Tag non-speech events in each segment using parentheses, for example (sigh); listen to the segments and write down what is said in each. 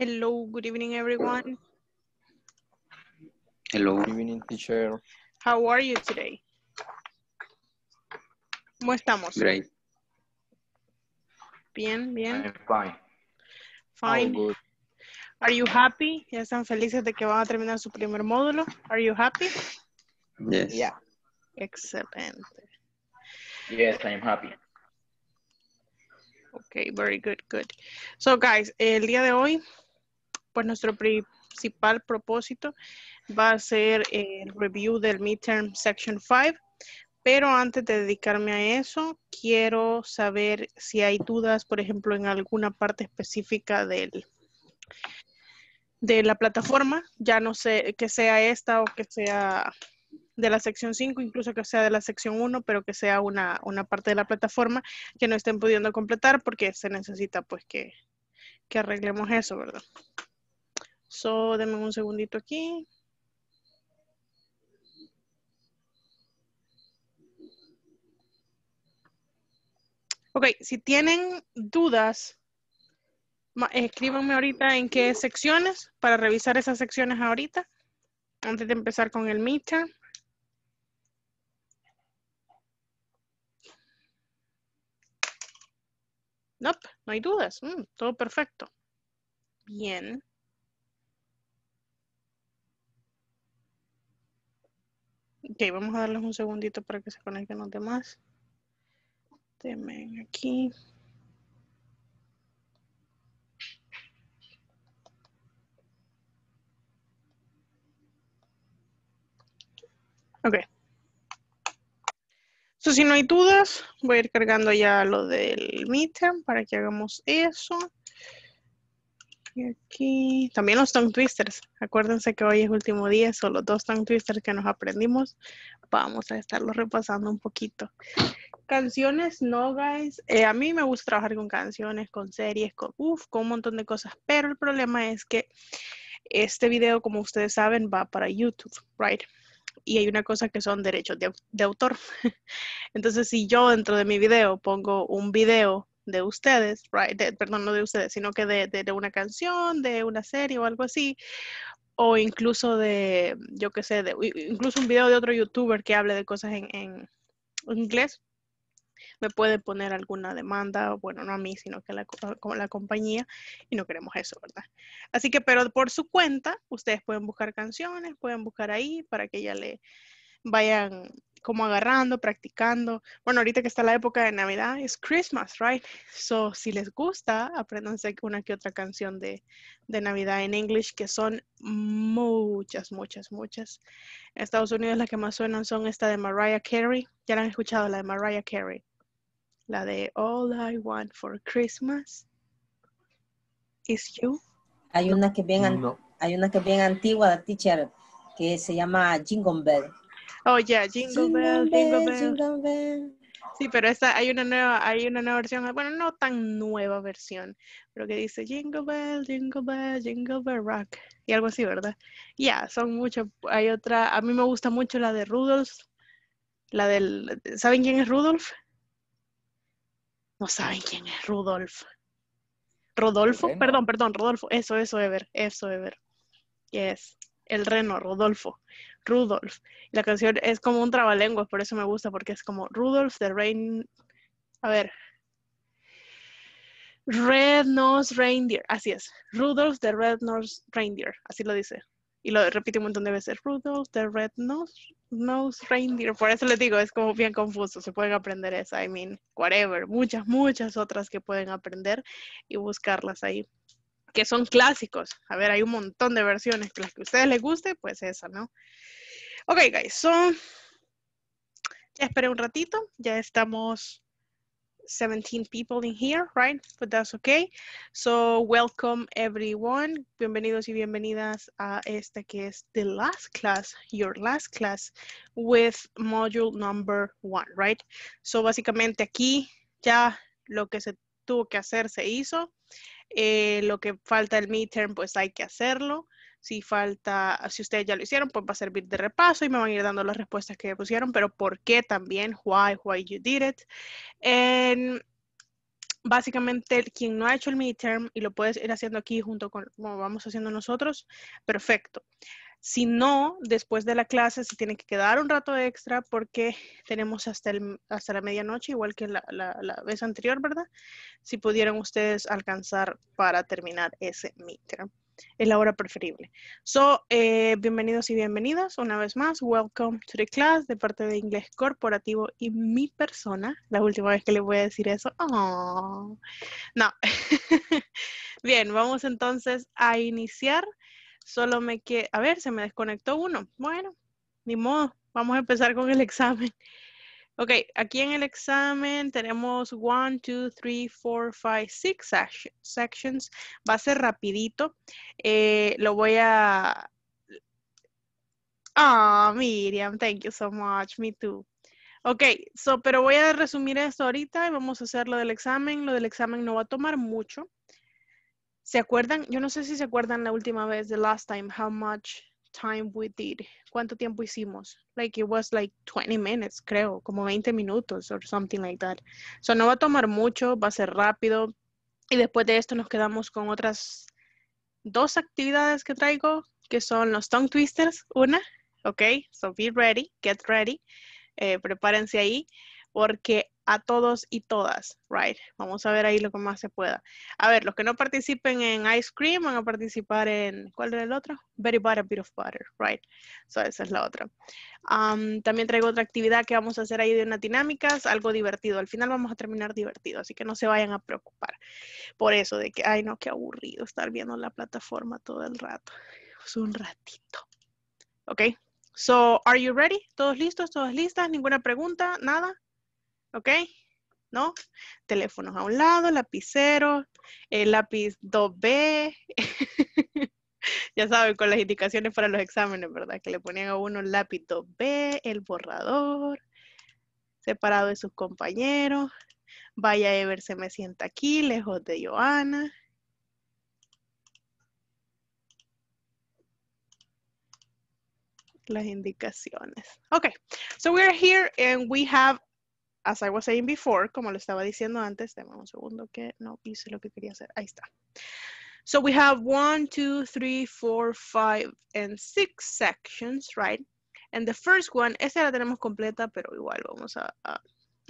Hello, good evening, everyone. Hello. Good evening, teacher. How are you today? ¿Cómo estamos? Great. Bien, bien. fine. Fine. Are you happy? ¿Ya están felices de que van a terminar su primer módulo? Are you happy? Yes. Yeah. Excelente. Yes, I'm happy. Okay, very good, good. So guys, el día de hoy pues, nuestro principal propósito va a ser el review del midterm section 5. Pero antes de dedicarme a eso, quiero saber si hay dudas, por ejemplo, en alguna parte específica de la plataforma, ya no sé que sea esta o que sea de la sección 5, incluso que sea de la sección 1, pero que sea una, parte de la plataforma que no estén pudiendo completar porque se necesita pues que arreglemos eso, ¿verdad? So, denme un segundito aquí. Ok, si tienen dudas, escríbanme ahorita en qué secciones para revisar esas secciones ahorita, antes de empezar con el midterm. Nope, no hay dudas. Mm, todo perfecto. Bien. Ok, vamos a darles un segundito para que se conecten los demás. Temen aquí. Ok. So, si no hay dudas, voy a ir cargando ya lo del Meetup para que hagamos eso. Y aquí también los tongue twisters. Acuérdense que hoy es último día, Son los dos tongue twisters que nos aprendimos. Vamos a estarlos repasando un poquito. Canciones, no, guys. Eh, a mí me gusta trabajar con canciones, con series, con, uf, con un montón de cosas, pero el problema es que este video, como ustedes saben, va para YouTube, right? y hay una cosa que son derechos de, de, autor. (laughs) Entonces, si yo dentro de mi video pongo un video de ustedes, right? perdón, no de ustedes, sino que de, de, una canción, de una serie o algo así, o incluso de, yo qué sé, de, incluso un video de otro youtuber que hable de cosas en, inglés, me puede poner alguna demanda, bueno, no a mí, sino que la, la compañía, y no queremos eso, ¿verdad? Así que, pero por su cuenta, ustedes pueden buscar canciones, pueden buscar ahí para que ya le vayan como agarrando, practicando. Bueno, ahorita que está la época de Navidad, es Christmas, right? So, si les gusta, aprendanse una que otra canción de, de Navidad en English, que son muchas, muchas, muchas. En Estados Unidos las que más suenan son esta de Mariah Carey. Ya la han escuchado, la de Mariah Carey. La de All I Want for Christmas is You. Hay una que bien, hay una que antigua, teacher, que se llama Jingle Bell. Oh, yeah. Jingle, Bell, Jingle Bell. Sí, pero esta, hay una nueva, hay una nueva versión, bueno, no tan nueva versión, pero que dice Jingle Bell, Jingle Bell, Jingle Bell Rock y algo así, ¿verdad? Ya, son muchos hay otra, a mí me gusta mucho la de Rudolph, la del, ¿saben quién es Rudolph? No saben quién es Rudolph. Rodolfo, perdón, perdón, Rodolfo, eso, eso, Ever, eso, Ever. Yes el reno, Rodolfo, Rudolf. La canción es como un trabalenguas, por eso me gusta, porque es como Rudolf the Rain. A ver. Red Nose Reindeer, así es. Rudolf the Red Nose Reindeer, así lo dice. Y lo repite un montón de veces. Rudolf the Red Nose, Nose Reindeer. Por eso les digo, es como bien confuso. Se pueden aprender esa, I mean, whatever. Muchas, muchas otras que pueden aprender y buscarlas ahí que son clásicos. A ver, hay un montón de versiones. Las que a ustedes les guste, pues esa, ¿no? Ok, guys, so... Ya esperé un ratito. Ya estamos 17 people in here, right? But that's okay. So, welcome everyone. Bienvenidos y bienvenidas a esta que es the last class, your last class with module number one, right? So, básicamente aquí ya lo que se tuvo que hacer se hizo. Eh, lo que falta el midterm, pues hay que hacerlo. Si falta, si ustedes ya lo hicieron, pues va a servir de repaso y me van a ir dando las respuestas que pusieron, pero ¿por qué también? Why, why you did it. básicamente quien no ha hecho el midterm y lo puedes ir haciendo aquí junto con como vamos haciendo nosotros, perfecto. Si no, después de la clase se tiene que quedar un rato extra porque tenemos hasta, hasta la medianoche, igual que la, vez anterior, ¿verdad? Si pudieran ustedes alcanzar para terminar ese mitra. Es la hora preferible. So, eh, bienvenidos y bienvenidas una vez más. Welcome to the class de parte de Inglés Corporativo y mi persona. La última vez que les voy a decir eso. Ah. no. (laughs) Bien, vamos entonces a iniciar. Solo me que, a ver, se me desconectó uno. Bueno, ni modo, vamos a empezar con el examen. Ok, aquí en el examen tenemos 1, 2, 3, 4, 5, 6 sections. Va a ser rapidito. Eh, lo voy a... Ah, Miriam, thank you so much. Me too. Ok, so, pero voy a resumir esto ahorita y vamos a hacer lo del examen. Lo del examen no va a tomar mucho. ¿Se acuerdan? Yo no sé si se acuerdan la última vez, the last time, how much time we did. ¿Cuánto tiempo hicimos? Like it was like 20 minutes, creo, como 20 minutos or something like that. So no va a tomar mucho, va a ser rápido. Y después de esto nos quedamos con otras dos actividades que traigo, que son los tongue twisters, una, ok, so be ready, get ready, eh, prepárense ahí, porque a todos y todas, right? Vamos a ver ahí lo que más se pueda. A ver, los que no participen en ice cream van a participar en, ¿cuál era el otro? Very butter, bit of butter, right? esa es la otra. Um, también traigo otra actividad que vamos a hacer ahí de una dinámicas, algo divertido. Al final vamos a terminar divertido, así que no se vayan a preocupar por eso de que, ay no, qué aburrido estar viendo la plataforma todo el rato. Es pues un ratito. ¿Ok? So, are you ready? ¿Todos listos? ¿Todas listas? ¿Ninguna pregunta? ¿Nada? ¿ok? ¿No? Teléfonos a un lado, lapicero, el lápiz 2B, (laughs) ya saben, con las indicaciones para los exámenes, ¿verdad? Que le ponían a uno el lápiz 2B, el borrador, separado de sus compañeros, vaya ver se me sienta aquí, lejos de Joana. Las indicaciones. Okay, so we're here and we have as I was saying before, como lo estaba diciendo antes, dame un segundo que no hice lo que quería hacer. Ahí está. So we have one, two, three, four, five, and six sections, right? And the first one, esta la tenemos completa, pero igual vamos a, a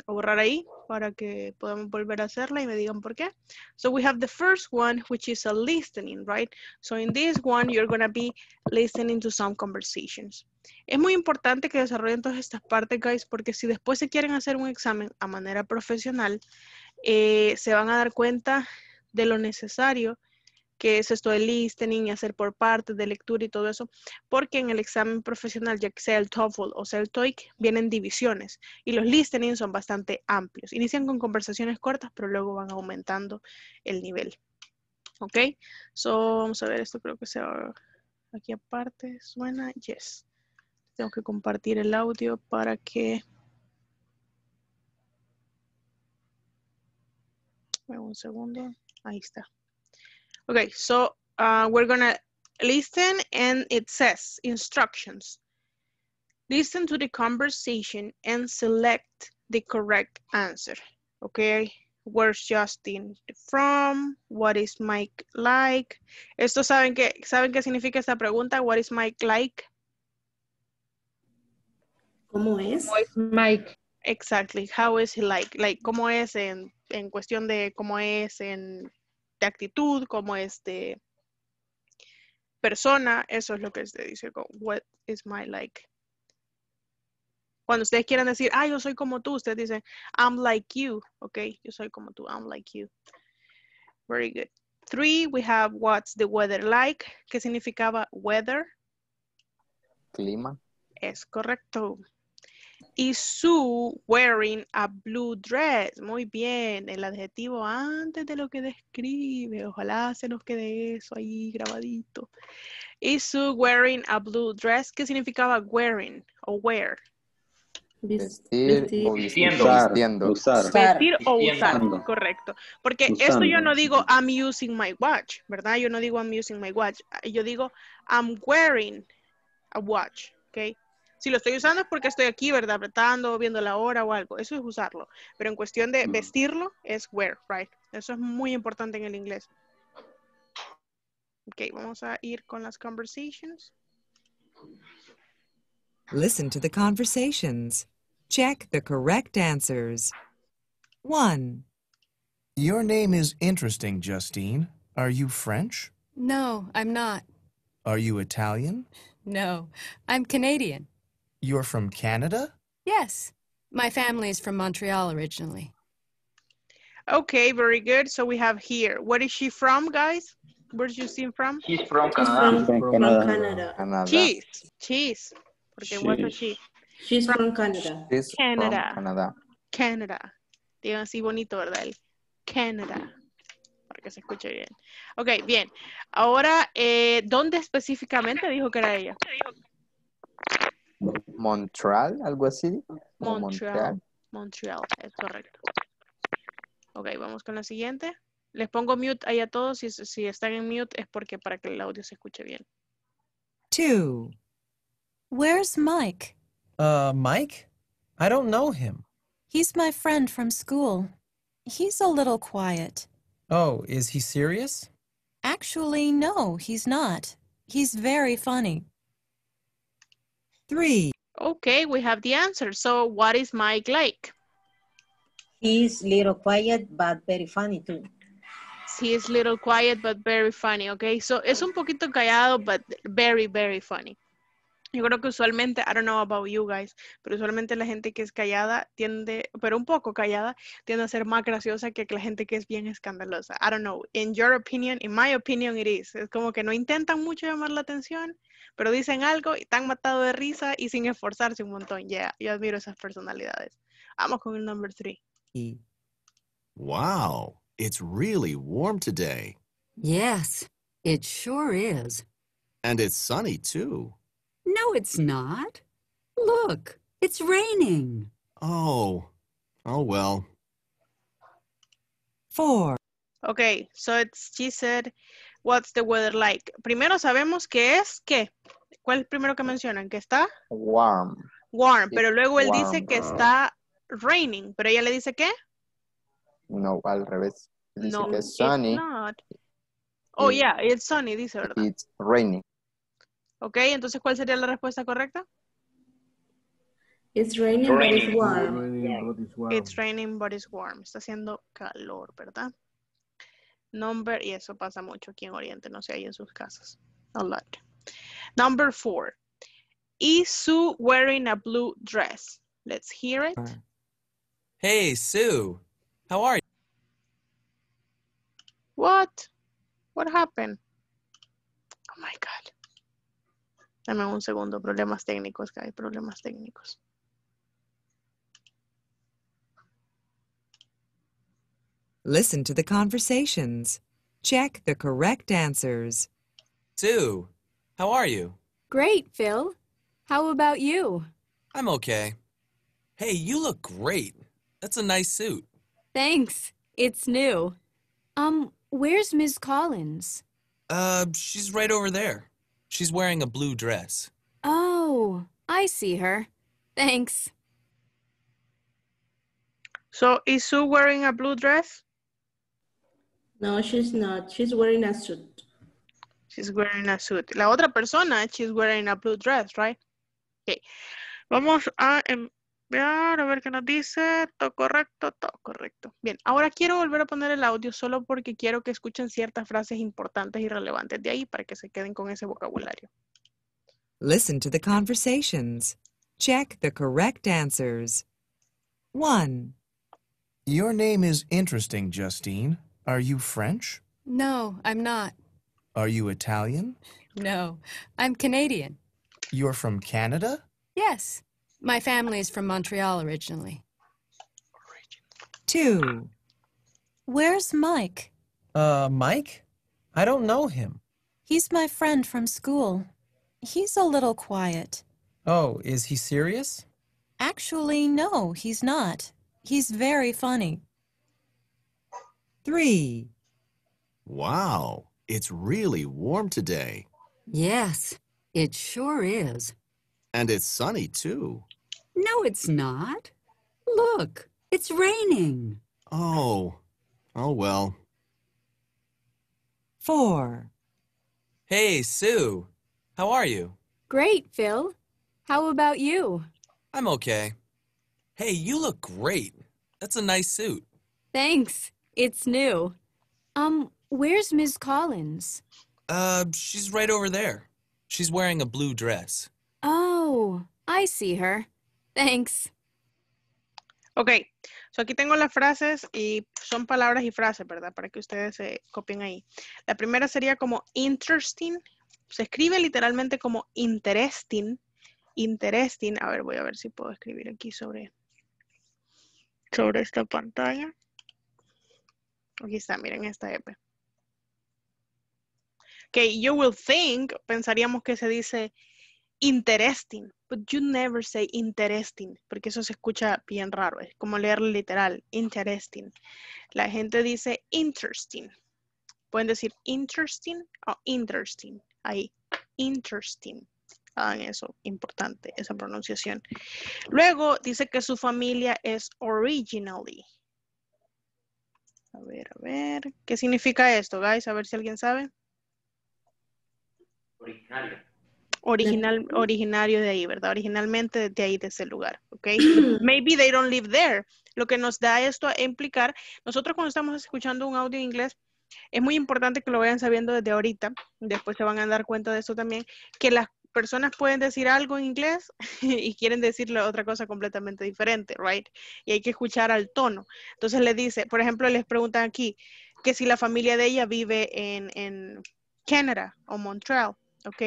o borrar ahí para que podamos volver a hacerla y me digan por qué. So we have the first one, which is a listening, right? So in this one, you're going to be listening to some conversations. Es muy importante que desarrollen todas estas partes, guys, porque si después se quieren hacer un examen a manera profesional, eh, se van a dar cuenta de lo necesario que es esto de listening y hacer por parte de lectura y todo eso, porque en el examen profesional, ya que sea el TOEFL o sea el TOEIC, vienen divisiones y los listening son bastante amplios. Inician con conversaciones cortas, pero luego van aumentando el nivel. ¿Ok? So, vamos a ver, esto creo que se aquí aparte. ¿Suena? Yes. Tengo que compartir el audio para que... Un segundo. Ahí está. Okay, so uh, we're gonna listen and it says instructions. Listen to the conversation and select the correct answer. Okay, where's Justin from? What is Mike like? Esto saben que saben qué significa esta pregunta. What is Mike like? ¿Cómo es? ¿Cómo es Mike? Exactly. How is he like? Like, ¿cómo es en, en cuestión de cómo es en actitud, como es de persona, eso es lo que se dice, what is my like. Cuando ustedes quieran decir, ah, yo soy como tú, ustedes dicen, I'm like you, ok, yo soy como tú, I'm like you. Very good. Three, we have what's the weather like, ¿qué significaba weather? Clima. Es correcto. Y su wearing a blue dress. Muy bien, el adjetivo antes de lo que describe. Ojalá se nos quede eso ahí grabadito. Y su wearing a blue dress. ¿Qué significaba wearing o wear? Vestir, o usar, Vestir o usar, correcto. Porque esto yo no digo I'm using my watch, ¿verdad? Yo no digo I'm using my watch. Yo digo I'm wearing a watch, ¿ok? Si lo estoy usando es porque estoy aquí, ¿verdad? Apretando, viendo la hora o algo. Eso es usarlo. Pero en cuestión de mm. vestirlo, es wear, right? Eso es muy importante en el inglés. Ok, vamos a ir con las conversations. Listen to the conversations. Check the correct answers. One. Your name is interesting, Justine. Are you French? No, I'm not. Are you Italian? No, I'm Canadian. You're from Canada? Yes. My family is from Montreal originally. Okay, very good. So we have here. What is she from, guys? Where did you seen from? She's from Canada. She's from, from, Canada. from Canada. Canada. Cheese. Cheese. Porque she's, what's a she? She's from, from Canada. She's Canada. From Canada. Canada. Digan así bonito, ¿verdad? El Canada. Para que se escuche bien. Ok, bien. Ahora, eh, ¿dónde específicamente dijo que era ella? Montreal, algo así. Montreal. Montreal, es correcto. Ok, vamos con la siguiente. Les pongo mute ahí a todos. Si, si están en mute es porque para que el audio se escuche bien. Two. Where's Mike? Uh, Mike? I don't know him. He's my friend from school. He's a little quiet. Oh, is he serious? Actually, no, he's not. He's very funny. Three. Okay, we have the answer. So what is Mike like? He's little quiet, but very funny too. He is little quiet, but very funny, okay? So es un poquito callado, but very, very funny. Yo creo que usualmente, I don't know about you guys, pero usualmente la gente que es callada tiende, pero un poco callada, tiende a ser más graciosa que la gente que es bien escandalosa. I don't know. In your opinion, in my opinion it is. Es como que no intentan mucho llamar la atención, pero dicen algo y están matado de risa y sin esforzarse un montón. Yeah, yo admiro esas personalidades. Vamos con el number three. Wow, it's really warm today. Yes, it sure is. And it's sunny too. No, it's not. Look, it's raining. Oh, oh well. Four. Okay, so it's, she said, what's the weather like? Primero sabemos que es, ¿qué? ¿Cuál es el primero que mencionan? ¿Que está? Warm. Warm, pero luego él warm. dice que está raining, pero ella le dice que? No, al revés. Dice no, que es sunny. It's not. Oh, yeah, it's sunny, dice, ¿verdad? It's raining. Ok, entonces, ¿cuál sería la respuesta correcta? It's raining, but it's warm. It's raining, but it's warm. Está haciendo calor, ¿verdad? Number, y eso pasa mucho aquí en Oriente, no sé, ahí en sus casas. A lot. Number four. Is Sue wearing a blue dress? Let's hear it. Hey, Sue. How are you? What? What happened? Oh my God. Dame un segundo, problemas técnicos, que hay problemas técnicos. Listen to the conversations. Check the correct answers. Sue, how are you? Great, Phil. How about you? I'm okay. Hey, you look great. That's a nice suit. Thanks. It's new. Um, where's Ms. Collins? Uh, she's right over there. She's wearing a blue dress. Oh, I see her. Thanks. So is Sue wearing a blue dress? No, she's not. She's wearing a suit. She's wearing a suit. La otra persona, she's wearing a blue dress, right? Okay. Vamos a a ver qué nos dice. Todo correcto, todo correcto. Bien, ahora quiero volver a poner el audio solo porque quiero que escuchen ciertas frases importantes y relevantes de ahí para que se queden con ese vocabulario. Listen to the conversations. Check the correct answers. 1. Your name is interesting, Justine. Are you French? No, I'm not. Are you Italian? No, I'm Canadian. You're from Canada? Yes. My family is from Montreal originally. Two. Where's Mike? Uh, Mike? I don't know him. He's my friend from school. He's a little quiet. Oh, is he serious? Actually, no, he's not. He's very funny. Three. Wow, it's really warm today. Yes, it sure is. And it's sunny, too. No, it's not. Look, it's raining. Oh, oh well. Four. Hey, Sue. How are you? Great, Phil. How about you? I'm okay. Hey, you look great. That's a nice suit. Thanks. It's new. Um, where's Ms. Collins? Uh, she's right over there. She's wearing a blue dress. Oh, I see her. Thanks. Ok, so aquí tengo las frases y son palabras y frases, ¿verdad? Para que ustedes se copien ahí. La primera sería como interesting. Se escribe literalmente como interesting. Interesting. A ver, voy a ver si puedo escribir aquí sobre, sobre esta pantalla. Aquí está, miren esta EP. Ok, you will think, pensaríamos que se dice interesting, but you never say interesting, porque eso se escucha bien raro, es como leer literal, interesting. La gente dice interesting. Pueden decir interesting o interesting. Ahí, interesting. Hagan eso, importante, esa pronunciación. Luego dice que su familia es originally. A ver, a ver. ¿Qué significa esto, guys? A ver si alguien sabe original, originario de ahí, ¿verdad? Originalmente de ahí, de ese lugar, ¿ok? (clears throat) Maybe they don't live there. Lo que nos da esto a implicar, nosotros cuando estamos escuchando un audio en inglés, es muy importante que lo vayan sabiendo desde ahorita, después se van a dar cuenta de eso también, que las personas pueden decir algo en inglés (laughs) y quieren decirle otra cosa completamente diferente, right? Y hay que escuchar al tono. Entonces le dice, por ejemplo, les preguntan aquí que si la familia de ella vive en, en Canadá o Montreal, ¿ok?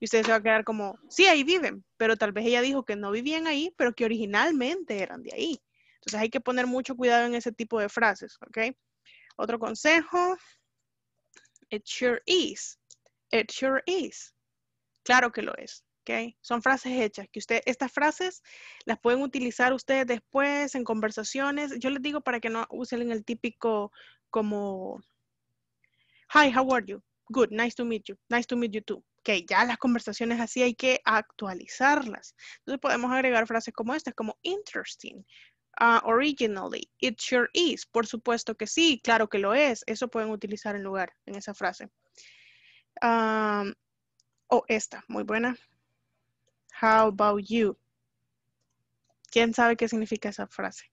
Y usted se va a quedar como, sí, ahí viven, pero tal vez ella dijo que no vivían ahí, pero que originalmente eran de ahí. Entonces hay que poner mucho cuidado en ese tipo de frases, ¿ok? Otro consejo, it sure is, it sure is. Claro que lo es, ¿ok? Son frases hechas, que usted, estas frases las pueden utilizar ustedes después en conversaciones. Yo les digo para que no usen el típico como, hi, how are you? Good, nice to meet you, nice to meet you too que ya las conversaciones así hay que actualizarlas. Entonces podemos agregar frases como estas, como interesting, ah, originally, it sure is. Por supuesto que sí, claro que lo es. Eso pueden utilizar en lugar, en esa frase. Ah, o esta, muy buena. How about you? ¿Quién sabe qué significa esa frase?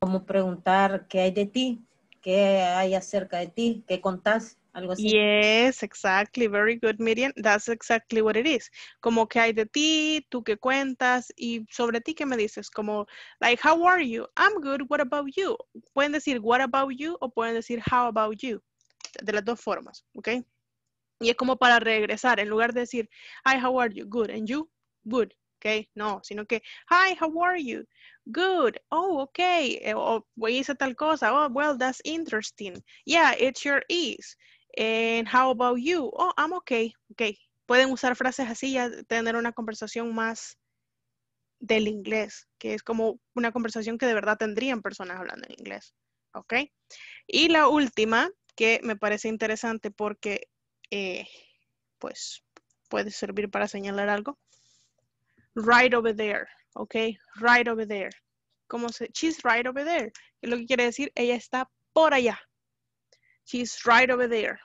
Como preguntar qué hay de ti, qué hay acerca de ti, qué contás. Algo así. Yes, exactly. Very good, Miriam. That's exactly what it is. Como que hay de ti, tú qué cuentas y sobre ti qué me dices. Como, like, how are you? I'm good. What about you? Pueden decir what about you o pueden decir how about you. De las dos formas, ¿ok? Y es como para regresar, en lugar de decir, hi, how are you? Good. And you? Good. ¿ok? No, sino que, hi, how are you? Good. Oh, okay. Eh, o, o hice tal cosa. Oh, well, that's interesting. Yeah, it's your ease. And how about you? Oh, I'm okay. Okay. Pueden usar frases así y tener una conversación más del inglés, que es como una conversación que de verdad tendrían personas hablando en inglés. ¿Ok? Y la última, que me parece interesante porque, eh, pues, puede servir para señalar algo. Right over there, Okay. Right over there. ¿Cómo se? She's right over there. lo que quiere decir, ella está por allá. She's right over there,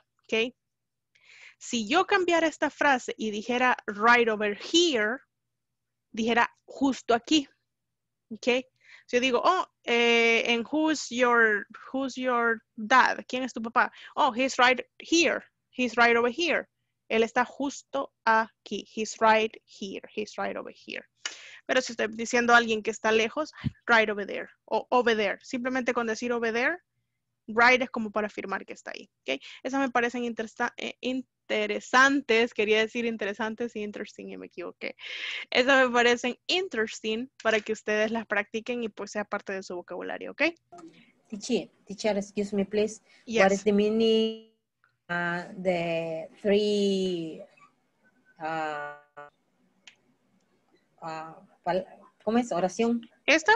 si yo cambiara esta frase y dijera right over here, dijera justo aquí, Okay. Si yo digo, oh, eh, and who's your, who's your dad? ¿Quién es tu papá? Oh, he's right here, he's right over here. Él está justo aquí. He's right here. He's right over here. Pero si estoy diciendo a alguien que está lejos, right over there o over there. Simplemente con decir over there, write es como para afirmar que está ahí. ¿okay? Esas me parecen eh, interesantes, quería decir interesantes y interesting y me equivoqué. Esas me parecen interesting para que ustedes las practiquen y pues sea parte de su vocabulario, ¿ok? Teacher, teacher, excuse me please. What uh, three uh, uh, ¿Cómo es? ¿Oración? ¿Esta?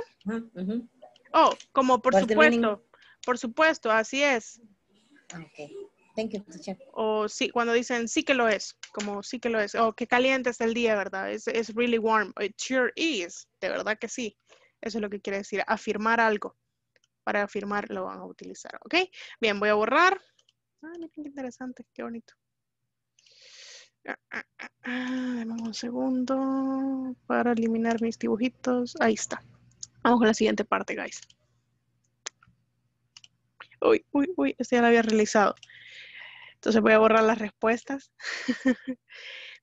Oh, como por supuesto, por supuesto, así es. Ok. Thank you, O sí, cuando dicen sí que lo es, como sí que lo es, o oh, que caliente es el día, ¿verdad? Es really warm. It sure is. De verdad que sí. Eso es lo que quiere decir, afirmar algo. Para afirmar lo van a utilizar, ¿ok? Bien, voy a borrar. Ay, qué interesante, qué bonito. Ah, ah, ah, un segundo para eliminar mis dibujitos. Ahí está. Vamos con la siguiente parte, guys uy, uy, uy, esto ya lo había realizado. Entonces voy a borrar las respuestas. (laughs)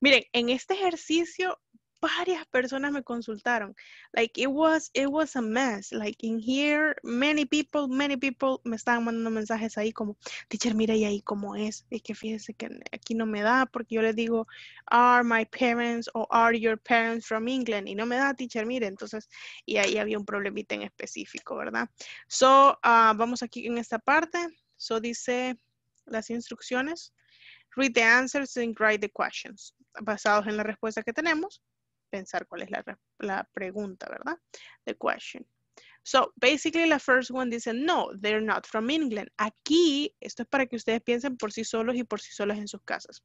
Miren, en este ejercicio varias personas me consultaron. Like it was, it was a mess. Like in here, many people, many people me estaban mandando mensajes ahí como, teacher, mira y ahí cómo es. y que fíjese que aquí no me da porque yo les digo, are my parents or are your parents from England? Y no me da, teacher, mire. Entonces, y ahí había un problemita en específico, ¿verdad? So, ah, vamos aquí en esta parte. So dice las instrucciones. Read the answers and write the questions. Basados en la respuesta que tenemos, pensar cuál es la, pregunta, ¿verdad? The question. So, basically la first one dice, no, they're not from England. Aquí, esto es para que ustedes piensen por sí solos y por sí solas en sus casas.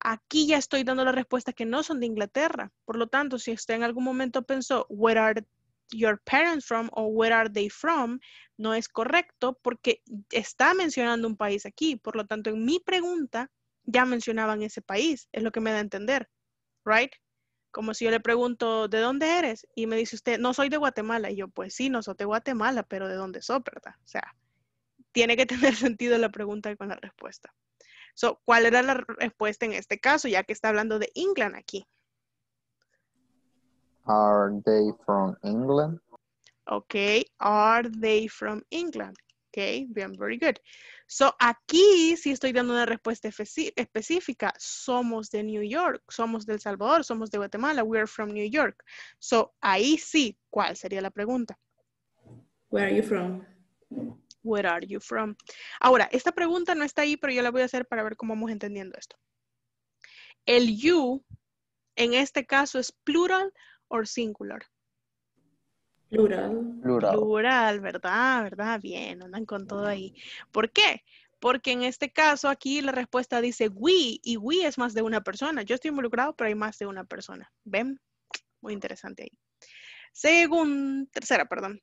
Aquí ya estoy dando la respuesta que no son de Inglaterra. Por lo tanto, si usted en algún momento pensó, where are your parents from o where are they from, no es correcto porque está mencionando un país aquí. Por lo tanto, en mi pregunta ya mencionaban ese país. Es lo que me da a entender. Right? Como si yo le pregunto, ¿de dónde eres? Y me dice usted, no soy de Guatemala. Y yo, pues sí, no soy de Guatemala, pero ¿de dónde soy? verdad? O sea, tiene que (laughs) tener sentido la pregunta con la respuesta. So, ¿Cuál era la respuesta en este caso, ya que está hablando de England aquí? Are they from England? Ok, are they from England? Ok, bien, very good. So, aquí sí estoy dando una respuesta específica. Somos de New York, somos del Salvador, somos de Guatemala, we are from New York. So, ahí sí, ¿cuál sería la pregunta? Where are you from? Where are you from? Ahora, esta pregunta no está ahí, pero yo la voy a hacer para ver cómo vamos entendiendo esto. El you, en este caso, es plural o singular. Plural. Plural. ¿verdad? ¿Verdad? Bien, andan con todo ahí. ¿Por qué? Porque en este caso aquí la respuesta dice we y we es más de una persona. Yo estoy involucrado, pero hay más de una persona. ¿Ven? Muy interesante ahí. Según, tercera, perdón.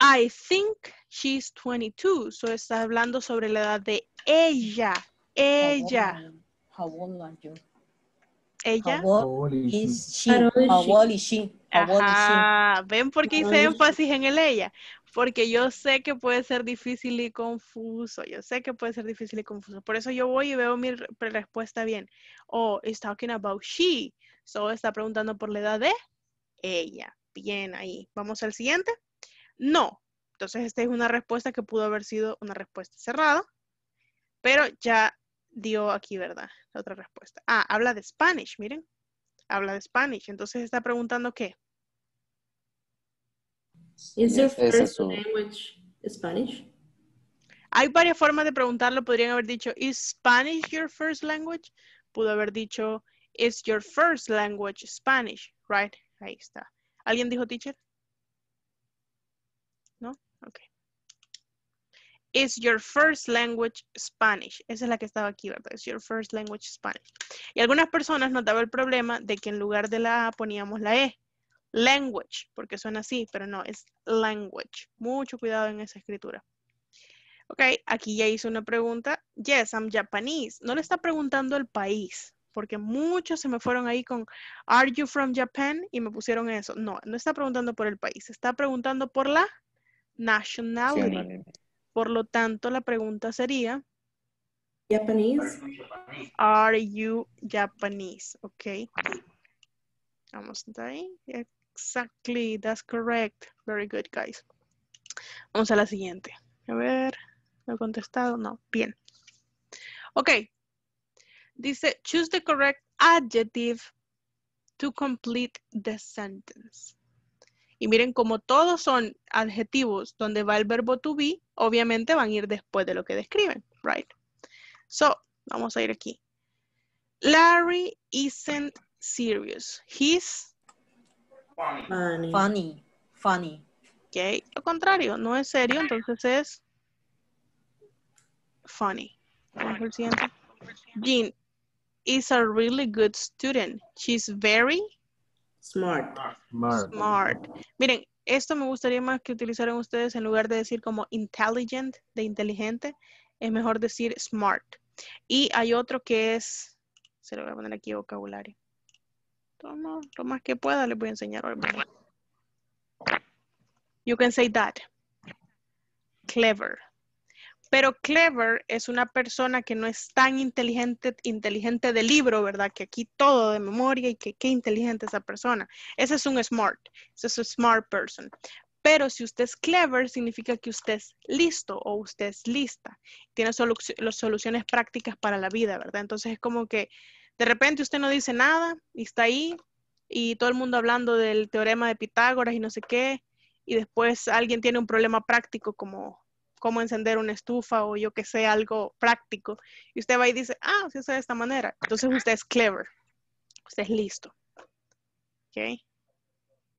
I think she's 22. So está hablando sobre la edad de ella. Ella ella. ven por qué hice énfasis en el ella, porque yo sé que puede ser difícil y confuso, yo sé que puede ser difícil y confuso, por eso yo voy y veo mi respuesta bien. Oh, it's talking about she, so está preguntando por la edad de ella. Bien, ahí. Vamos al siguiente. No. Entonces, esta es una respuesta que pudo haber sido una respuesta cerrada, pero ya dio aquí, ¿verdad? La otra respuesta. Ah, habla de Spanish, miren. Habla de Spanish. Entonces está preguntando qué. ¿Es your first language Spanish? Hay varias formas de preguntarlo. Podrían haber dicho, ¿Is Spanish your first language? Pudo haber dicho, ¿Is your first language Spanish? Right? Ahí está. ¿Alguien dijo, teacher? Is your first language Spanish? Esa es la que estaba aquí, ¿verdad? Is your first language Spanish. Y algunas personas notaban el problema de que en lugar de la A poníamos la E. Language, porque suena así, pero no, es language. Mucho cuidado en esa escritura. Ok, aquí ya hizo una pregunta. Yes, I'm Japanese. No le está preguntando el país, porque muchos se me fueron ahí con Are you from Japan? Y me pusieron eso. No, no está preguntando por el país, está preguntando por la nationality. Por lo tanto, la pregunta sería, Japanese. Are you Japanese? Okay. Vamos de ahí. Exactly, that's correct. Very good, guys. Vamos a la siguiente. A ver, ¿lo he contestado? No. Bien. Ok. Dice, choose the correct adjective to complete the sentence. Y miren, como todos son adjetivos donde va el verbo to be, obviamente van a ir después de lo que describen, right? So, vamos a ir aquí. Larry isn't serious. He's funny. Funny. funny. Ok, lo contrario, no es serio, entonces es funny. Jean is a really good student. She's very Smart. Smart. Miren, esto me gustaría más que utilizaran ustedes en lugar de decir como intelligent, de inteligente, es mejor decir smart. Y hay otro que es, se lo voy a poner aquí vocabulario. Toma, lo más que pueda les voy a enseñar. You can say that. Clever. Pero clever es una persona que no es tan inteligente, inteligente de libro, ¿verdad? Que aquí todo de memoria y que qué inteligente esa persona. Ese es un smart, ese es un smart person. Pero si usted es clever, significa que usted es listo o usted es lista. Tiene soluciones prácticas para la vida, ¿verdad? Entonces es como que de repente usted no dice nada y está ahí y todo el mundo hablando del teorema de Pitágoras y no sé qué. Y después alguien tiene un problema práctico como cómo encender una estufa o yo que sé, algo práctico. Y usted va y dice, ah, se hace de esta manera. Entonces usted es clever. Usted es listo. Ok.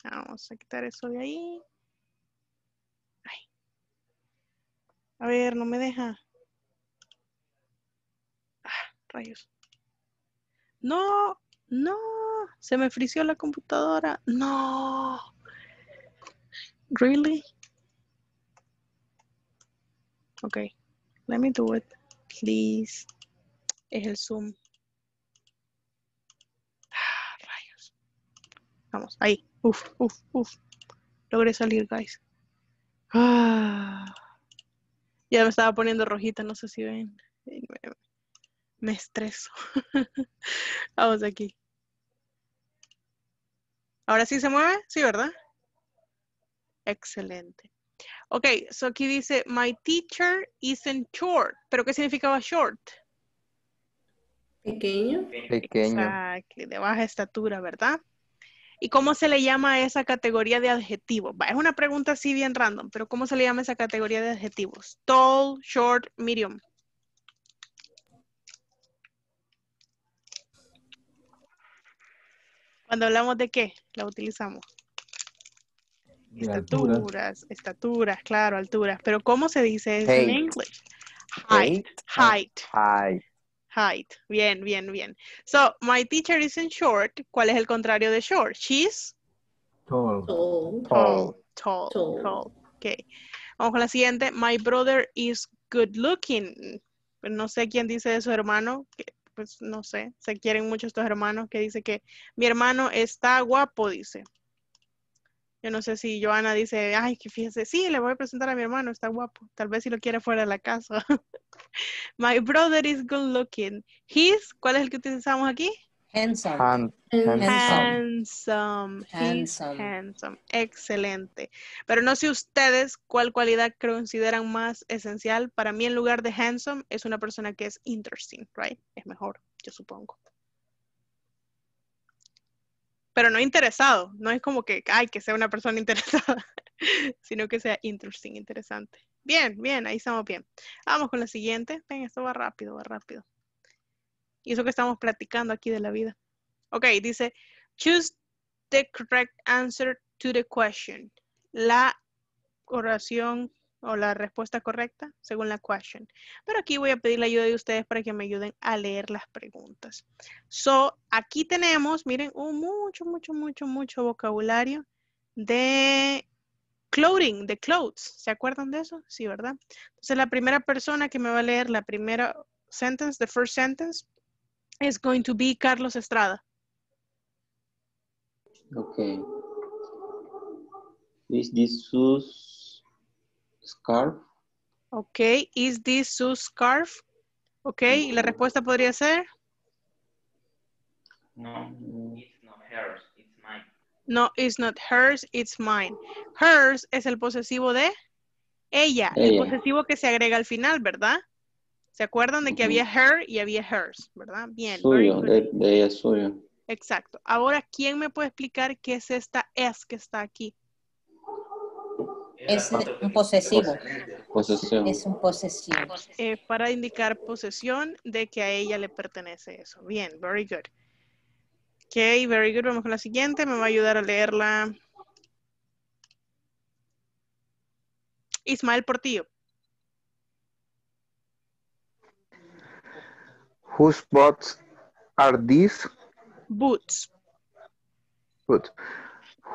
Vamos a quitar eso de ahí. A ver, no me deja. Ah, rayos. No, no. Se me frició la computadora. No. Really? Ok, let me do it, please. Es el zoom. Ah, rayos. Vamos, ahí. Uf, uf, uf. Logré salir, guys. Ah. Ya me estaba poniendo rojita, no sé si ven. Me estreso. (laughs) Vamos aquí. ¿Ahora sí se mueve? Sí, ¿verdad? Excelente. Ok, so aquí dice, my teacher isn't short. ¿Pero qué significaba short? Pequeño. Pequeño. Exacto, de baja estatura, ¿verdad? ¿Y cómo se le llama a esa categoría de adjetivos? Es una pregunta así bien random, pero ¿cómo se le llama esa categoría de adjetivos? Tall, short, medium. Cuando hablamos de qué, la utilizamos. Estaturas, estaturas, claro, alturas. Pero ¿cómo se dice eso en inglés? Height, height. Height. Bien, bien, bien. So, my teacher is in short. ¿Cuál es el contrario de short? She's tall. Tall. Tall. Tall. Okay. Vamos con la siguiente. My brother is good looking. No sé quién dice de su hermano. pues no sé. Se quieren mucho estos hermanos que dice que mi hermano está guapo, dice. Yo no sé si Joana dice, ay, que fíjese, sí, le voy a presentar a mi hermano, está guapo. Tal vez si lo quiere fuera de la casa. (laughs) My brother is good looking. His, ¿cuál es el que utilizamos aquí? Handsome. handsome. Handsome. Handsome. Excelente. Pero no sé ustedes cuál cualidad consideran más esencial. Para mí, en lugar de handsome, es una persona que es interesting, right? Es mejor, yo supongo pero no interesado. No es como que, ay, que sea una persona (laughs) interesada, sino que sea interesting, interesante. Bien, bien, ahí estamos bien. Vamos con la siguiente. Ven, esto va rápido, va rápido. Y eso que estamos platicando aquí de la vida. Ok, dice, choose the correct answer to the question. La oración o la respuesta correcta según la question. Pero aquí voy a pedir la ayuda de ustedes para que me ayuden a leer las preguntas. So, aquí tenemos, miren, un mucho, mucho, mucho, mucho vocabulario de clothing, de clothes. ¿Se acuerdan de eso? Sí, ¿verdad? Entonces, la primera persona que me va a leer la primera sentence, the first sentence, is going to be Carlos Estrada. Okay. Is this Scarf. Ok, is this su scarf? Ok, la respuesta podría ser? No, it's not hers, it's mine. No, it's not hers, it's mine. Hers es el posesivo de ella, el posesivo que se agrega al final, ¿verdad? ¿Se acuerdan de que había her y había hers, verdad? Bien. Suyo, de, ella suyo. Exacto. Ahora, ¿quién me puede explicar qué es esta S que está aquí? Es un posesivo. Es un posesivo. Eh, para indicar posesión de que a ella le pertenece eso. Bien, very good. Ok, very good. Vamos con la siguiente. Me va a ayudar a leerla. Ismael Portillo. Whose boots are these? Boots. Boots.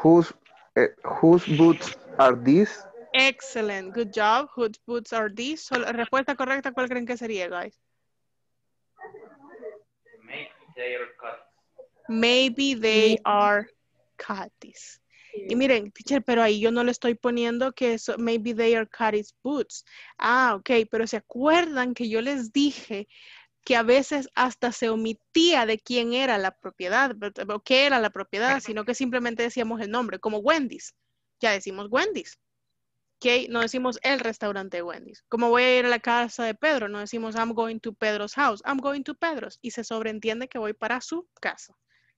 Whose eh, whose boots are these? Excellent, good job. Whose boots are these? respuesta correcta, ¿cuál creen que sería, guys? Maybe they are cuties. Y miren, teacher, pero ahí yo no le estoy poniendo que eso, maybe they are cutties boots. Ah, ok, pero se acuerdan que yo les dije que a veces hasta se omitía de quién era la propiedad, o qué era la propiedad, sino que simplemente decíamos el nombre, como Wendy's. Ya decimos Wendy's. ¿Okay? No decimos el restaurante de Wendy's. Como voy a ir a la casa de Pedro, no decimos I'm going to Pedro's house, I'm going to Pedro's. Y se sobreentiende que voy para su casa.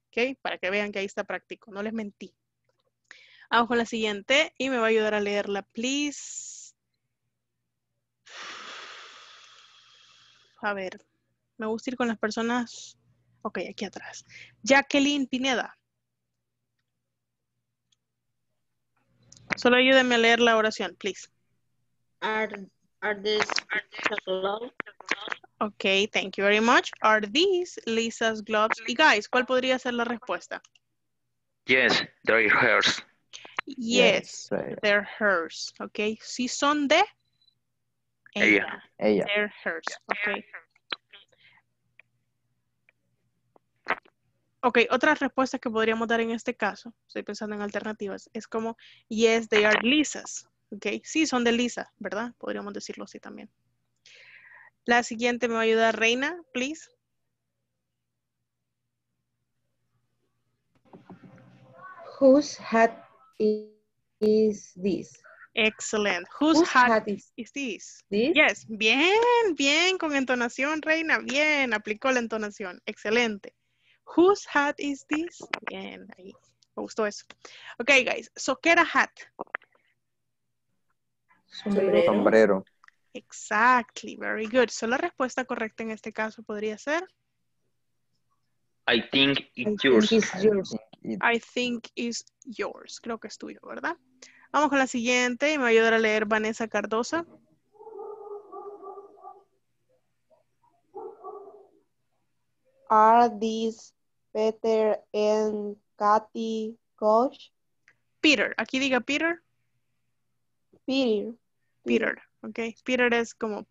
¿Okay? Para que vean que ahí está práctico, no les mentí. Vamos con la siguiente y me va a ayudar a leerla, please. A ver. Me gusta ir con las personas. Ok, aquí atrás. Jacqueline Pineda. Solo ayúdenme a leer la oración, please. Are, are these gloves? Ok, thank you very much. Are these Lisa's gloves? Y guys, ¿cuál podría ser la respuesta? Yes, they're hers. Yes, they're hers. Ok, si son de ella. Ella. They're hers. Ok. Ok, otras respuestas que podríamos dar en este caso, estoy pensando en alternativas, es como, yes, they are lisas. Ok, sí, son de lisa, ¿verdad? Podríamos decirlo así también. La siguiente me va a ayudar Reina, please. Whose hat is this? Excellent. Whose, hat, is, this? Yes, bien, bien, con entonación, Reina, bien, aplicó la entonación, excelente. Whose hat is this? Bien, ahí. Me gustó eso. Ok, guys. So, ¿qué era hat? Sombrero. Sombrero. Exactly. Very good. So, la respuesta correcta en este caso podría ser... I think it's yours. I think it's yours. Creo que es tuyo, ¿verdad? Vamos con la siguiente. y Me va a ayudar a leer Vanessa Cardosa. Are these Peter and Katy coats? Peter, aquí diga Peter. Peter. Peter, ok. Peter es como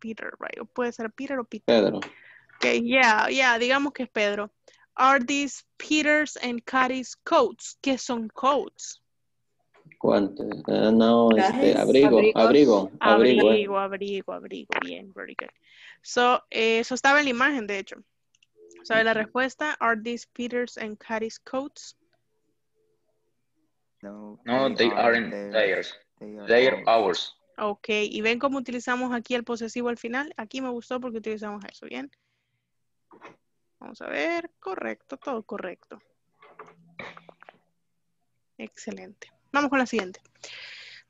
Peter, right? O puede ser Peter o Peter. Pedro. Ok, yeah, yeah, digamos que es Pedro. Are these Peter's and Kathy's coats? ¿Qué son coats? ¿Cuántos? Ah, no, este, abrigo, abrigo, abrigo. Eh. Abrigo, abrigo, abrigo. Bien, very good. So, eh, eso estaba en la imagen, de hecho. ¿Sabe la respuesta? Are these Peters and cathy's coats? No, no they, aren't theirs. they ours. Ok, y ven cómo utilizamos aquí el posesivo al final. Aquí me gustó porque utilizamos eso, ¿bien? Vamos a ver, correcto, todo correcto. Excelente. Vamos con la siguiente.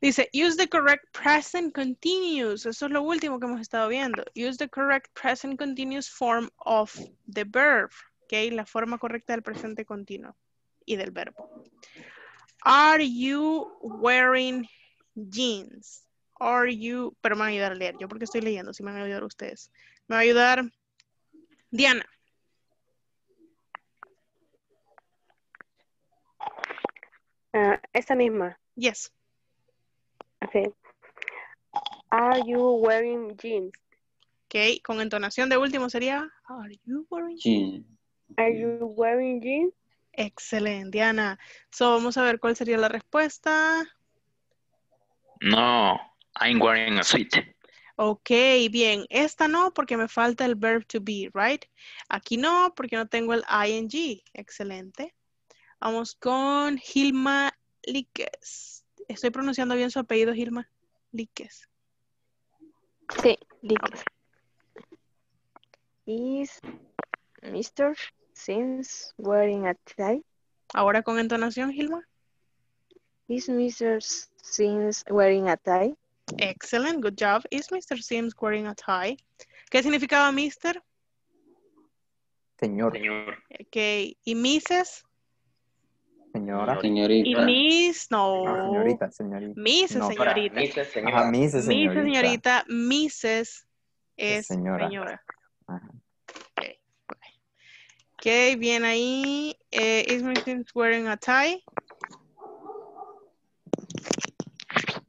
Dice, use the correct present continuous. Eso es lo último que hemos estado viendo. Use the correct present continuous form of the verb. ¿Ok? la forma correcta del presente continuo y del verbo. Are you wearing jeans? Are you, pero me van a ayudar a leer, yo porque estoy leyendo, si me van a ayudar ustedes. Me va a ayudar Diana. Ah, esta misma. Yes. Are you wearing jeans? Ok, con entonación de último sería Are you wearing jeans? Are you wearing jeans? Excelente, Diana. So, vamos a ver cuál sería la respuesta. No, I'm wearing a suit. Ok, bien. Esta no, porque me falta el verb to be, right? Aquí no, porque no tengo el ing. Excelente. Vamos con Gilma Likes. ¿Estoy pronunciando bien su apellido, Gilma? Líquez. Sí, Líquez. Is Mr. Sims wearing a tie? Ahora con entonación, Gilma. Is Mr. Sims wearing a tie? Excellent, good job. Is Mr. Sims wearing a tie? ¿Qué significaba Mr.? Señor. Ok, ¿y Mrs.? Señora. Señorita. Y Miss, no. señorita, señorita. señorita. Miss, señorita. es señora. bien ahí. Eh, is my wearing a tie?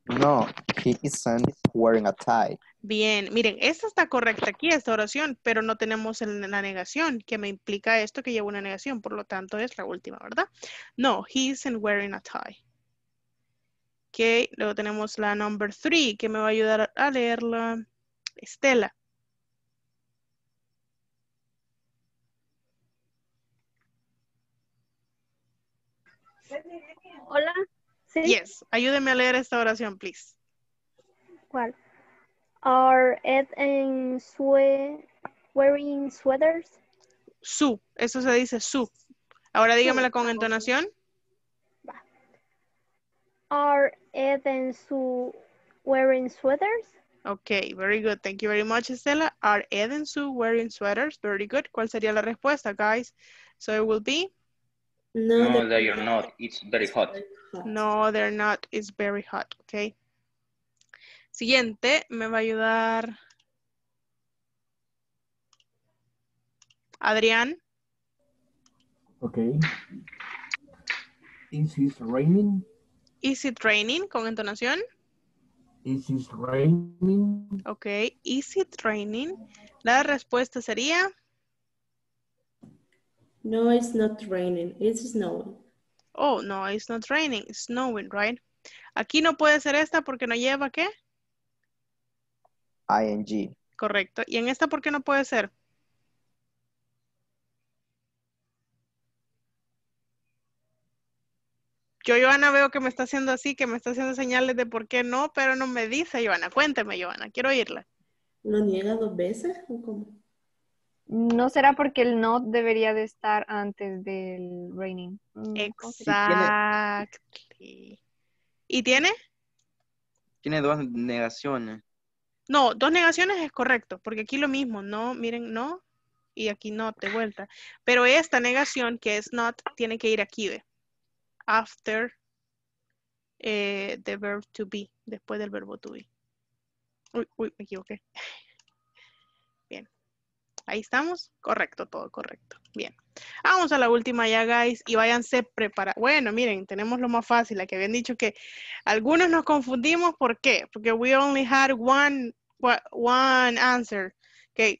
No, he isn't wearing a tie. Bien, miren, esta está correcta aquí, esta oración, pero no tenemos la negación, que me implica esto que lleva una negación, por lo tanto es la última, ¿verdad? No, he isn't wearing a tie. Ok, luego tenemos la number three, que me va a ayudar a leerla, Estela. Hola. Yes, ayúdeme a leer esta oración, please. ¿Cuál? Are Ed and Sue wearing sweaters? Su, eso se dice su. Ahora dígamela con entonación. Are Ed and Sue wearing sweaters? Okay, very good. Thank you very much, Estela. Are Ed and Sue wearing sweaters? Very good. ¿Cuál sería la respuesta, guys? So it will be? No, no they're, they're not. It's very hot. No, they're not. It's very hot, okay? siguiente me va a ayudar Adrián. Ok. Is it raining? Is it raining con entonación? Is it raining? Ok. Is it raining? La respuesta sería... No, it's not raining. It's snowing. Oh, no, it's not raining. It's snowing, right? Aquí no puede ser esta porque no lleva, ¿qué? ing. Correcto. ¿Y en esta por qué no puede ser? Yo, Joana, veo que me está haciendo así, que me está haciendo señales de por qué no, pero no me dice, Joana. Cuénteme, Joana, quiero oírla. ¿Lo niega dos veces o cómo? ¿No será porque el no debería de estar antes del raining? Mm, Exacto. ¿Y tiene? Tiene dos negaciones. No, dos negaciones es correcto, porque aquí lo mismo, no, miren, no, y aquí no, de vuelta. Pero esta negación que es not tiene que ir aquí, ¿ve? After eh, the verb to be, después del verbo to be. Uy, uy, me equivoqué. (laughs) Bien. Ahí estamos. Correcto, todo correcto. Bien. Vamos a la última ya, guys, y váyanse preparados. Bueno, miren, tenemos lo más fácil, la que habían dicho que algunos nos confundimos. ¿Por qué? Porque we only had one, one answer. Ok,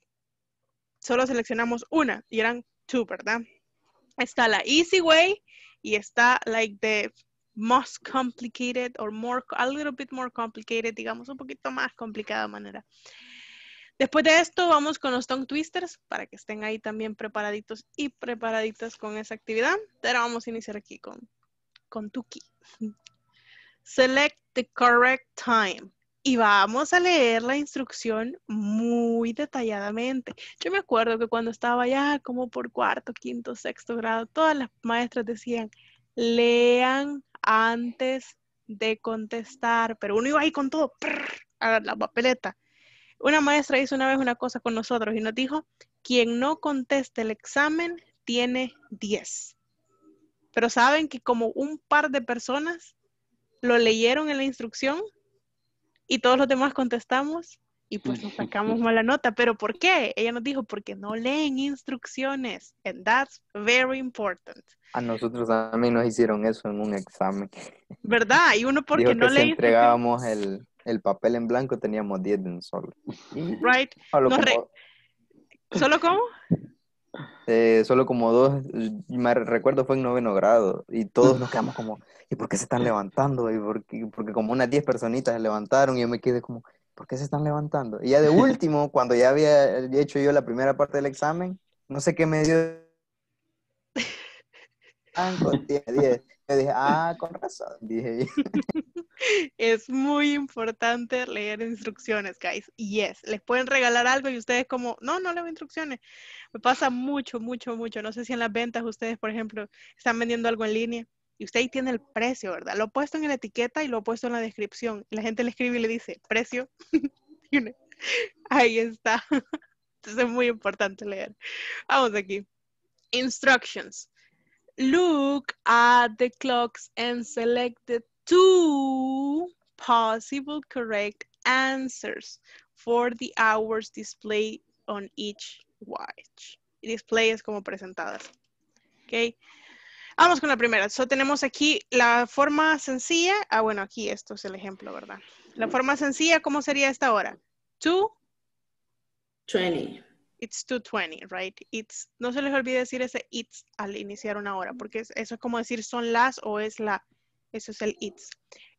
solo seleccionamos una y eran two, ¿verdad? Está la easy way y está like the most complicated or more, a little bit more complicated, digamos, un poquito más complicada manera. Después de esto vamos con los tongue twisters para que estén ahí también preparaditos y preparaditas con esa actividad. Pero vamos a iniciar aquí con, con Tuki. Select the correct time. Y vamos a leer la instrucción muy detalladamente. Yo me acuerdo que cuando estaba ya como por cuarto, quinto, sexto grado, todas las maestras decían, lean antes de contestar. Pero uno iba ahí con todo, a la papeleta. Una maestra hizo una vez una cosa con nosotros y nos dijo, quien no conteste el examen tiene 10. Pero saben que como un par de personas lo leyeron en la instrucción y todos los demás contestamos y pues nos sacamos mala nota. ¿Pero por qué? Ella nos dijo, porque no leen instrucciones. And that's very important. A nosotros también nos hicieron eso en un examen. ¿Verdad? Y uno porque no que entregábamos el, el papel en blanco teníamos 10 de un solo. Solo ¿Solo cómo? Eh, solo como dos, me recuerdo fue en noveno grado y todos nos quedamos como, ¿y por qué se están levantando? Y porque, porque como unas 10 personitas se levantaron y yo me quedé como, ¿por qué se están levantando? Y ya de último, (laughs) cuando ya había hecho yo la primera parte del examen, no sé qué me dio 10. (laughs) dije, ah, con razón, (laughs) es muy importante leer instrucciones, guys. es. les pueden regalar algo y ustedes como, no, no leo instrucciones. Me pasa mucho, mucho, mucho. No sé si en las ventas ustedes, por ejemplo, están vendiendo algo en línea y usted ahí tiene el precio, ¿verdad? Lo he puesto en la etiqueta y lo he puesto en la descripción. Y la gente le escribe y le dice, precio. (laughs) ahí está. (laughs) Entonces es muy importante leer. Vamos aquí. Instructions. Look at the clocks and select the two possible correct answers for the hours displayed on each watch. Display es como presentadas. Ok. Vamos con la primera. So, tenemos aquí la forma sencilla. Ah, bueno, aquí esto es el ejemplo, ¿verdad? La forma sencilla, ¿cómo sería esta hora? Two. Twenty it's 2.20, right? It's, no se les olvide decir ese it's al iniciar una hora, porque eso es como decir son las o es la. Eso es el it's.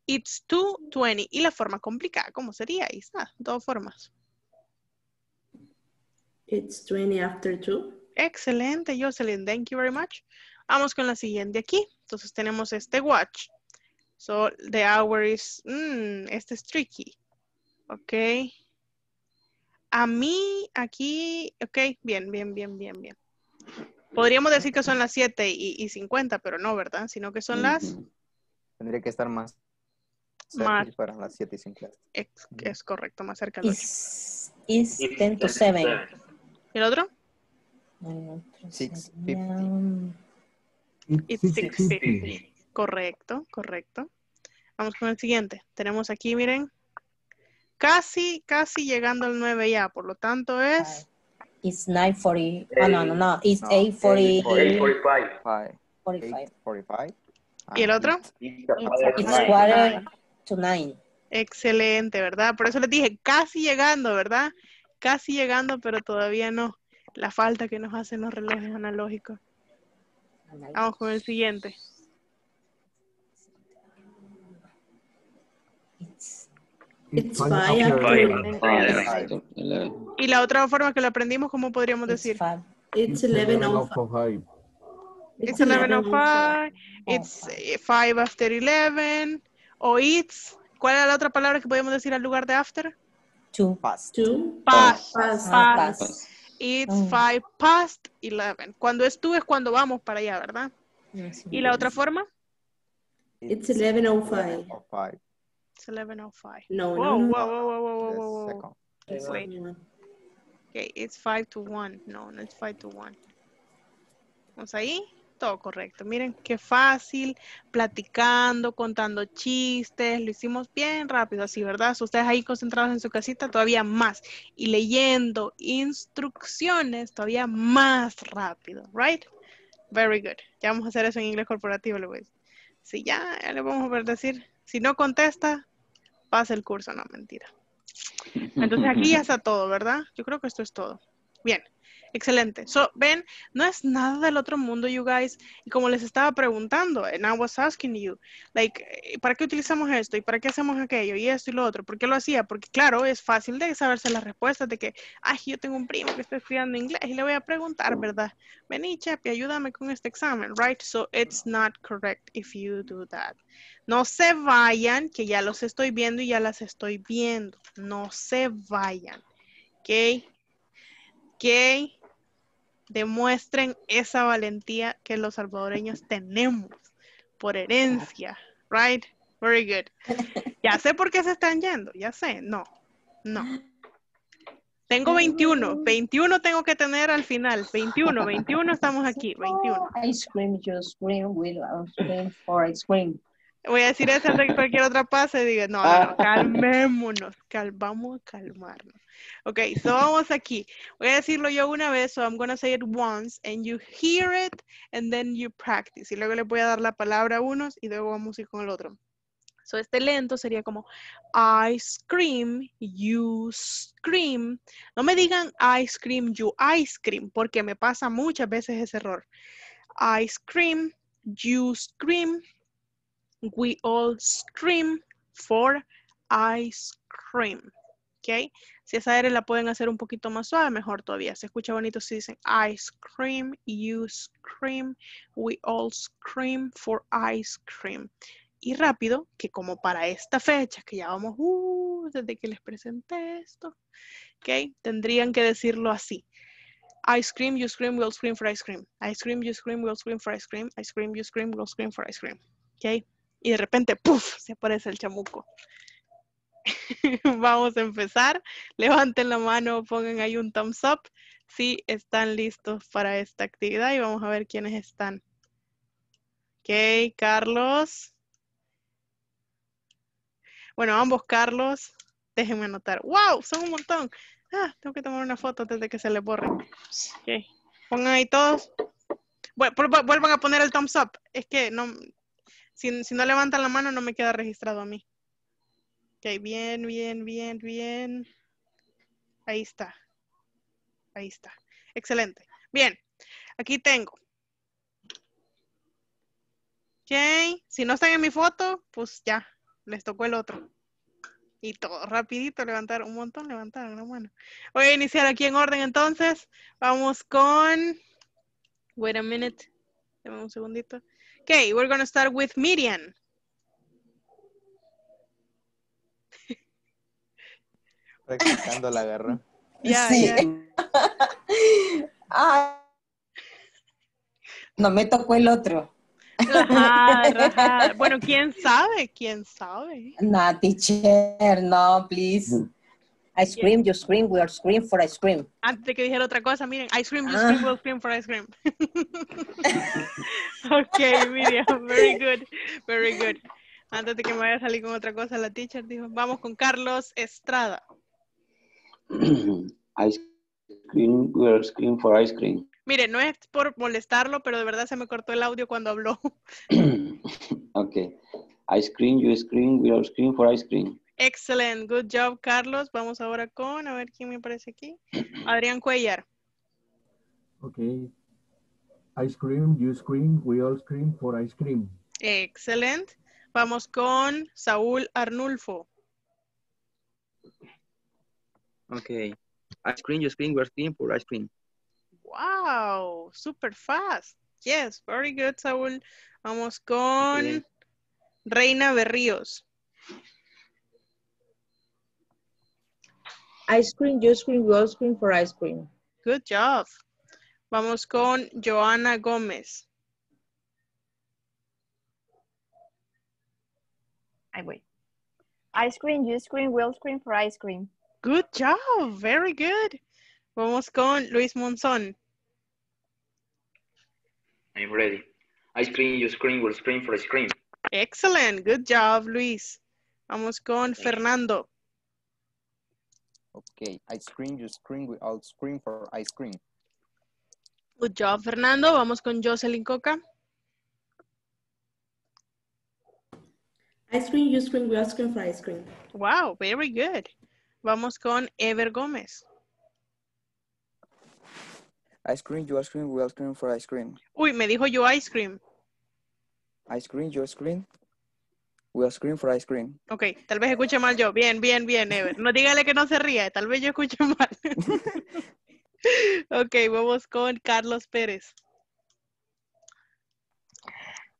It's 2.20. Y la forma complicada, ¿cómo sería? Ahí está, dos formas. It's 20 after 2. Excelente, Jocelyn. Thank you very much. Vamos con la siguiente aquí. Entonces tenemos este watch. So, the hour is, mm, este es tricky. Okay a mí aquí, ok, bien, bien, bien, bien, bien. Podríamos decir que son las 7 y, 50, pero no, ¿verdad? Sino que son las... Tendría que estar más más. Para las Es, correcto, más cerca de 8. Is, 10 7. ¿Y el otro? 650. Correcto, correcto. Vamos con el siguiente. Tenemos aquí, miren, casi, casi llegando al 9 ya, por lo tanto es... It's 9.40, no, no, no, it's no, 8.45. 45. 8.45. ¿Y el otro? It's, it's to 9. Excelente, ¿verdad? Por eso les dije, casi llegando, ¿verdad? Casi llegando, pero todavía no. La falta que nos hacen los relojes analógicos. Vamos con el siguiente. It's Y la otra forma que lo aprendimos, ¿cómo podríamos It's decir? Oh oh five. It's 11.05. It's 11.05. It's 5 eh, after 11. O it's. ¿Cuál era la otra palabra que podíamos decir al lugar de after? To. Past. To. Past. Ah, past. past. past. It's 5 mm. past 11. Cuando es tú es cuando vamos para allá, ¿verdad? Yes, mm, ¿Y la otra forma? It's 11.05. 11.05. No, no, no. Whoa, whoa, whoa, whoa, whoa, whoa. Okay, it's 5 to 1. No, no it's 5 to 1. Vamos ahí. Todo correcto. Miren qué fácil, platicando, contando chistes, lo hicimos bien rápido, así, ¿verdad? ustedes ahí concentrados en su casita todavía más y leyendo instrucciones todavía más rápido, ¿right? Very good. Ya vamos a hacer eso en inglés corporativo, Luis. Si ya, le vamos a poder decir, si no contesta, pasa el curso, no, mentira. Entonces aquí ya está todo, ¿verdad? Yo creo que esto es todo. Bien. Excelente. So, ven, no es nada del otro mundo, you guys. Y como les estaba preguntando, and I was asking you, like, eh, ¿para qué utilizamos esto? ¿Y para qué hacemos aquello? Y esto y lo otro. ¿Por qué lo hacía? Porque, claro, es fácil de saberse las respuestas de que, ay, yo tengo un primo que está estudiando inglés y le voy a preguntar, ¿verdad? Vení, Chapi, ayúdame con este examen, right? So, it's not correct if you do that. No se vayan, que ya los estoy viendo y ya las estoy viendo. No se vayan. ¿Ok? que demuestren esa valentía que los salvadoreños tenemos por herencia, right? Very good. Ya sé por qué se están yendo, ya sé, no, no. Tengo 21, 21 tengo que tener al final, 21, 21 estamos aquí, 21. Ice cream, for ice cream voy a decir eso de cualquier otra pase, y no, no, ah. calmémonos, vamos a calmarnos. Ok, so vamos aquí. Voy a decirlo yo una vez, so I'm gonna say it once, and you hear it, and then you practice. Y luego les voy a dar la palabra a unos, y luego vamos a ir con el otro. So este lento sería como, I scream, you scream. No me digan I scream, you ice cream, porque me pasa muchas veces ese error. I scream, you scream, We all scream for ice cream. ¿Ok? Si esa R la pueden hacer un poquito más suave, mejor todavía. Se escucha bonito si dicen ice cream, you scream, we all scream for ice cream. Y rápido, que como para esta fecha, que ya vamos, uh, desde que les presenté esto, ¿ok? Tendrían que decirlo así. Ice cream, you scream, we all scream for ice cream. Ice cream, you scream, we all scream for ice cream. Ice cream, you scream, we all scream for ice cream. ¿Ok? y de repente, ¡puf!, se aparece el chamuco. (laughs) Vamos a empezar. Levanten la mano, pongan ahí un thumbs up si están listos para esta actividad y vamos a ver quiénes están. Ok, Carlos. Bueno, ambos Carlos. Déjenme anotar. ¡Wow! Son un montón. Ah, tengo que tomar una foto antes de que se les borren Ok. Pongan ahí todos. Vuelvan a poner el thumbs up. Es que no, si, no levantan la mano, no me queda registrado a mí. Ok, bien, bien, bien, bien. Ahí está. Ahí está. Excelente. Bien, aquí tengo. Ok, si no están en mi foto, pues ya, les tocó el otro. Y todo, rapidito, levantar un montón, levantaron la mano. Voy a iniciar aquí en orden entonces. Vamos con... Wait a minute. Dame un segundito. Okay, we're going to start with Miriam. Practicando (laughs) la garra. sí. ah, (laughs) no me tocó el otro. Ajá, (laughs) ajá. Bueno, quién sabe, quién sabe. No, teacher, no, please. Ice cream, you scream, we are scream for ice cream. Antes de que dijera otra cosa, miren, ice cream, you ah. scream, we'll scream for ice cream. (laughs) ok, Miriam, very good, very good. Antes de que me vaya a salir con otra cosa, la teacher dijo, vamos con Carlos Estrada. (clears throat) ice cream, we are scream for ice cream. Mire, no es por molestarlo, pero de verdad se me cortó el audio cuando habló. (clears throat) ok. Ice cream, you scream, we are scream for ice cream. Excelente. good job, Carlos. Vamos ahora con, a ver quién me aparece aquí. (clears throat) Adrián Cuellar. Ok. Ice cream, you scream, we all scream for ice cream. Excelente. Vamos con Saúl Arnulfo. Ok. Ice cream, you scream, we're scream for ice cream. Wow, super fast. Yes, very good, Saúl. Vamos con Reina Berríos. Ice cream, you scream, we all scream for ice cream. Good job. Vamos con Joana Gómez. I wait. Ice cream, you scream, we'll scream for ice cream. Good job. Very good. Vamos con Luis Monzón. I'm ready. Ice cream, you scream, we'll scream for ice cream. Excellent. Good job, Luis. Vamos con Thanks. Fernando. Okay, ice cream, you scream, we all scream for ice cream. Good job, Fernando. Vamos con Jocelyn Coca. Ice cream, you scream, we all scream for ice cream. Wow, very good. Vamos con Ever Gómez. Ice cream, you ice cream, we all scream for ice cream. Uy, me dijo yo ice cream. Ice cream, you scream, We all scream for ice cream. Ok, tal vez escuche mal yo. Bien, bien, bien, Ever. No dígale que no se ría, tal vez yo escuche mal. (laughs) ok, vamos con Carlos Pérez.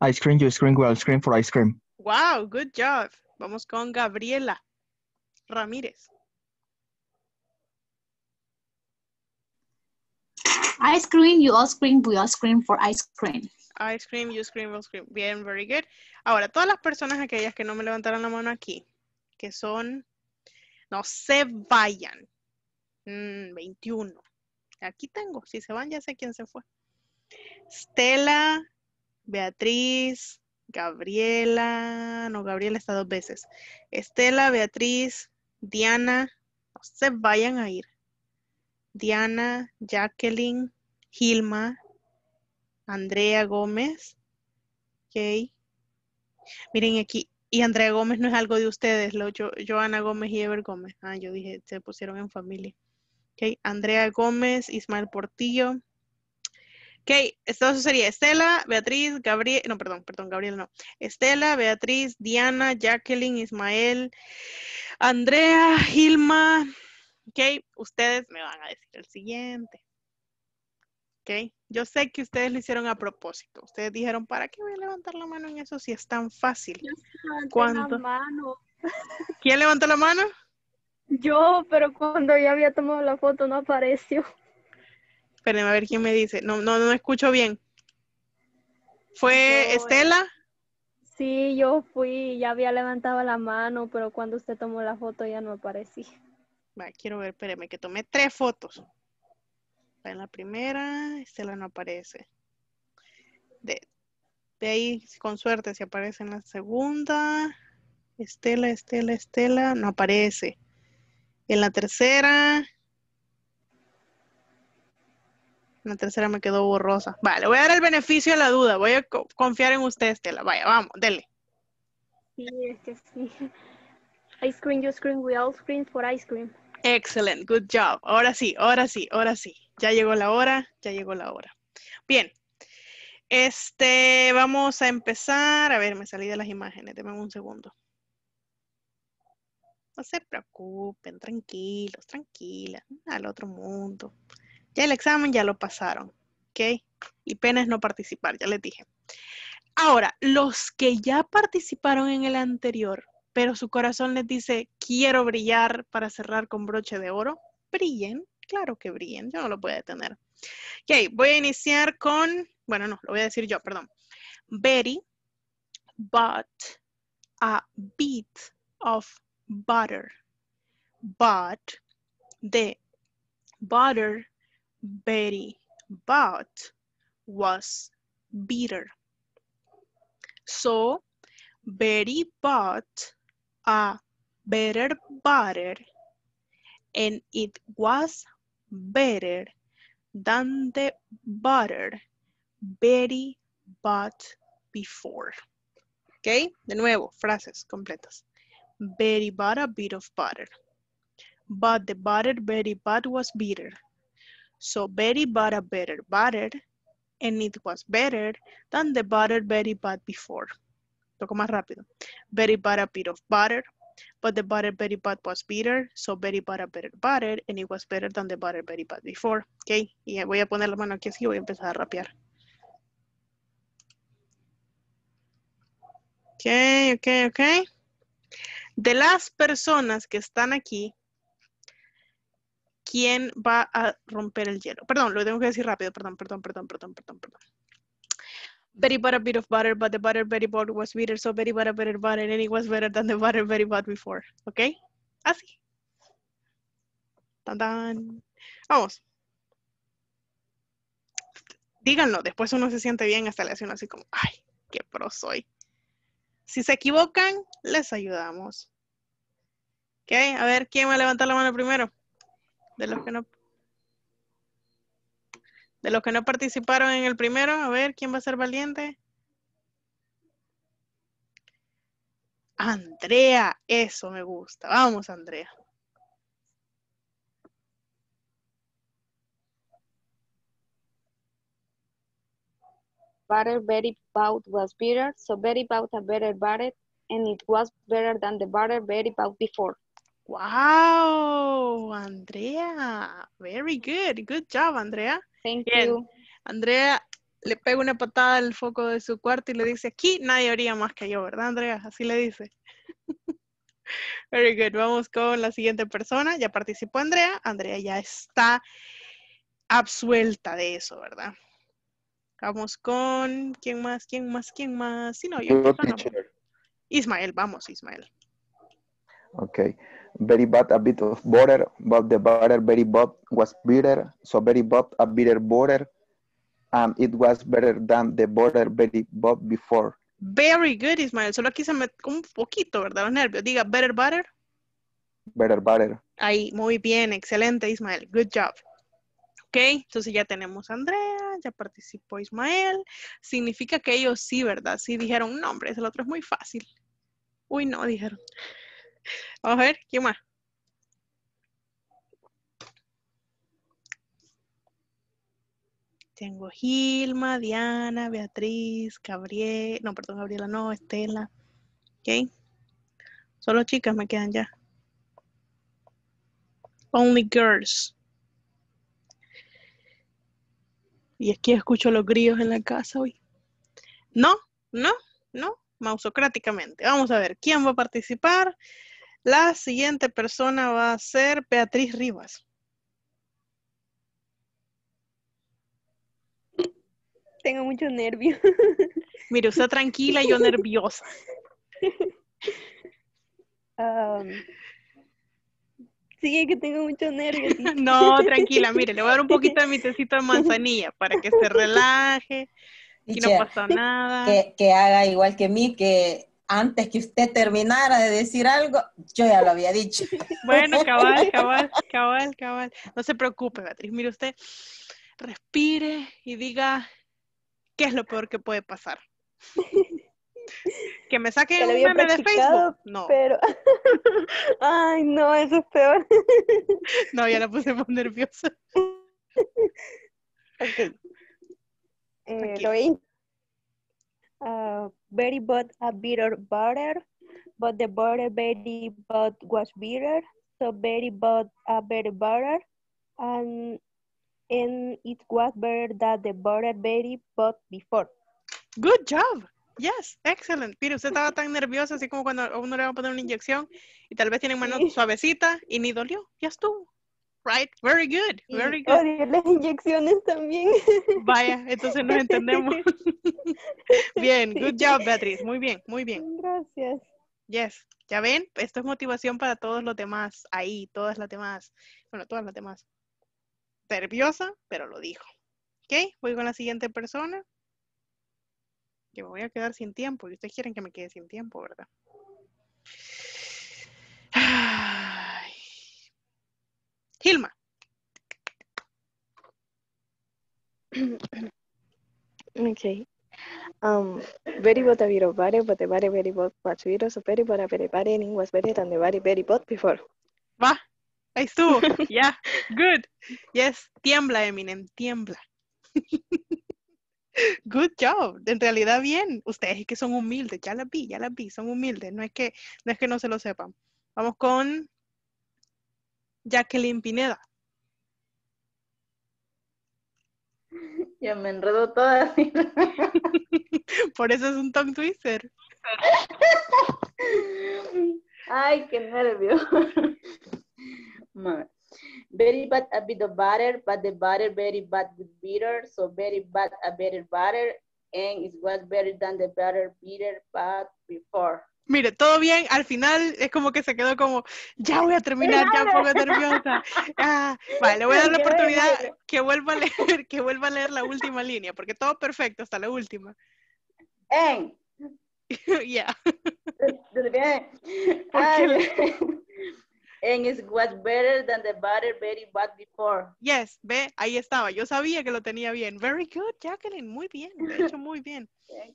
Ice cream, you scream, we all scream for ice cream. Wow, good job. Vamos con Gabriela Ramírez. Ice cream, you all scream, we all scream for ice cream. Ice cream, you scream, we'll scream. Bien, very good. Ahora, todas las personas aquellas que no me levantaron la mano aquí, que son, no se vayan. 21. Mm, aquí tengo, si se van ya sé quién se fue. Stella, Beatriz, Gabriela, no, Gabriela está dos veces. Estela, Beatriz, Diana, no se vayan a ir. Diana, Jacqueline, Gilma, Andrea Gómez. Ok. Miren aquí, y Andrea Gómez no es algo de ustedes, lo, yo, Joana Gómez y Ever Gómez. Ah, yo dije, se pusieron en familia. Ok, Andrea Gómez, Ismael Portillo. Ok, esto sería Estela, Beatriz, Gabriel, no, perdón, perdón, Gabriel no. Estela, Beatriz, Diana, Jacqueline, Ismael, Andrea, Gilma. Ok, ustedes me van a decir el siguiente. Yo sé que ustedes lo hicieron a propósito. Ustedes dijeron, ¿para qué voy a levantar la mano en eso si es tan fácil? (laughs) ¿Quién levantó la mano? Yo, pero cuando ya había tomado la foto no apareció. Espérenme a ver quién me dice. No, no, no escucho bien. ¿Fue eh, Estela? Sí, yo fui, ya había levantado la mano, pero cuando usted tomó la foto ya no aparecí. Va, quiero ver, espérenme, que tomé tres fotos en la primera, Estela no aparece. De, ahí, con suerte, si aparece en la segunda, Estela, Estela, Estela, no aparece. En la tercera, en la tercera me quedó borrosa. Vale, voy a dar el beneficio a la duda, voy a confiar en usted, Estela. Vaya, vamos, dele. Sí, es sí. Ice cream, you we all scream for ice cream. Excellent, good job. Ahora sí, ahora sí, ahora sí ya llegó la hora, ya llegó la hora. Bien, este, vamos a empezar. A ver, me salí de las imágenes, denme un segundo. No se preocupen, tranquilos, tranquilas, al otro mundo. Ya el examen ya lo pasaron, ¿ok? Y pena es no participar, ya les dije. Ahora, los que ya participaron en el anterior, pero su corazón les dice, quiero brillar para cerrar con broche de oro, brillen claro que brillen, yo no lo voy a detener. Ok, voy a iniciar con, bueno, no, lo voy a decir yo, perdón. Betty bought a bit of butter. But the butter Betty bought was bitter. So Betty bought a better butter and it was better than the butter Betty bought before. Okay, De nuevo, frases completas. Betty bought a bit of butter. But the butter Betty bought was bitter. So Betty bought a better butter and it was better than the butter Betty bought before. Toco más rápido. Betty bought a bit of butter, But the butter Betty was bitter, so Betty butter better butter, and it was better than the butter Betty before. Ok, y voy a poner la mano aquí así y voy a empezar a rapear. Ok, ok, ok. De las personas que están aquí, ¿quién va a romper el hielo? Perdón, lo tengo que decir rápido, perdón, perdón, perdón, perdón, perdón, perdón very a bit of butter, but the butter very bad was bitter, so very bit better butter, and it was better than the butter very bad before. ¿Ok? Así. Vamos. Díganlo, después uno se siente bien hasta le hace uno así como, ay, qué pro soy. Si se equivocan, les ayudamos. ¿Ok? A ver, ¿quién va a levantar la mano primero? De los que no de los que no participaron en el primero, a ver, ¿quién va a ser valiente? Andrea, eso me gusta. Vamos, Andrea. Butter very bout was better, so very bout a better butter, and it was better than the butter very bout before. Wow, Andrea, very good. Good job, Andrea. Thank you. Andrea le pega una patada al foco de su cuarto y le dice, aquí nadie haría más que yo, ¿verdad, Andrea? Así le dice. (laughs) Very good. Vamos con la siguiente persona. Ya participó Andrea. Andrea ya está absuelta de eso, ¿verdad? Vamos con quién más, quién más, quién más. Si no, yo. Ismael, vamos, Ismael. Ok. Very bad a bit of butter, but the butter very bad was bitter, so very bad a bitter butter. and it was better than the butter very bad before. Very good, Ismael. Solo aquí se me un poquito, ¿verdad? Los nervios. Diga, better butter. Better butter. Ahí, muy bien, excelente, Ismael. Good job. Ok, entonces ya tenemos a Andrea, ya participó Ismael. Significa que ellos sí, ¿verdad? Sí dijeron, un nombre. el otro es muy fácil. Uy, no, dijeron. (laughs) Vamos a ver, ¿quién más? Tengo Gilma, Diana, Beatriz, Gabriel, no, perdón, Gabriela, no, Estela. ¿Ok? Solo chicas me quedan ya. Only girls. Y aquí escucho los grillos en la casa hoy. No, no, no, mausocráticamente. Vamos a ver, ¿quién va a participar? La siguiente persona va a ser Beatriz Rivas. Tengo mucho nervio. (laughs) Mire, usted tranquila y yo nerviosa. Sigue (laughs) que tengo mucho nervio. (laughs) No, tranquila, mire, le voy a dar un poquito de mi tecito de manzanilla para que se relaje y no pasa nada. Que, que haga igual que mí, que antes que usted terminara de decir algo, yo ya lo había dicho. (laughs) Bueno, cabal, (laughs) cabal, cabal, cabal. No se preocupe, Beatriz. Mire usted, respire y diga qué es lo peor que puede pasar. Que me saque un meme de Facebook. No. Pero... (laughs) Ay, no, eso es peor. No, ya la puse más nerviosa. Okay. Eh, lo vi very bad a bitter butter, but the butter very bad was bitter, so very bad a better butter, and and it was better than the butter very but before. Good job. Yes, excellent. Mire, usted estaba tan nerviosa, así como cuando a uno le va a poner una inyección y tal vez tienen mano suavecita y ni dolió, ya estuvo right, very good, very oh, good. las inyecciones también. Vaya, entonces nos (laughs) entendemos. (laughs) bien, good job, Beatriz. Muy bien, muy bien. Gracias. Yes, ya ven, esto es motivación para todos los demás ahí, todas las demás, bueno, todas las demás. Nerviosa, pero lo dijo. Ok, voy con la siguiente persona. Que me voy a quedar sin tiempo y ustedes quieren que me quede sin tiempo, ¿verdad? Hilma. (clears throat) Okay. Um, very bot a bit of but the body very bot was so very bot a very very very was better than the very very bot before. Va, ahí estuvo. (laughs) yeah, good. Yes, tiembla, Eminem, tiembla. (laughs) Good job, en realidad bien. Ustedes es que son humildes, ya las vi, ya las vi, son humildes, no es que no, es que no se lo sepan. Vamos con Jacqueline Pineda. (laughs) Ya me enredo toda. (laughs) Por eso es un tongue twister. (laughs) Ay, qué nervio. Very bad a bit of butter, but the butter very bad with bitter, so very bad a better butter, and it was better than the butter bitter but before mire, todo bien, al final es como que se quedó como, ya voy a terminar, ya voy a nerviosa. Ah, vale, le voy a dar la oportunidad que vuelva a leer, que vuelva a leer la última línea, porque todo perfecto hasta la última. En. (laughs) yeah. (laughs) en is was better than the butter very bad before. Yes, ve, ahí estaba. Yo sabía que lo tenía bien. Very good, Jacqueline. Muy bien. hecho, muy bien.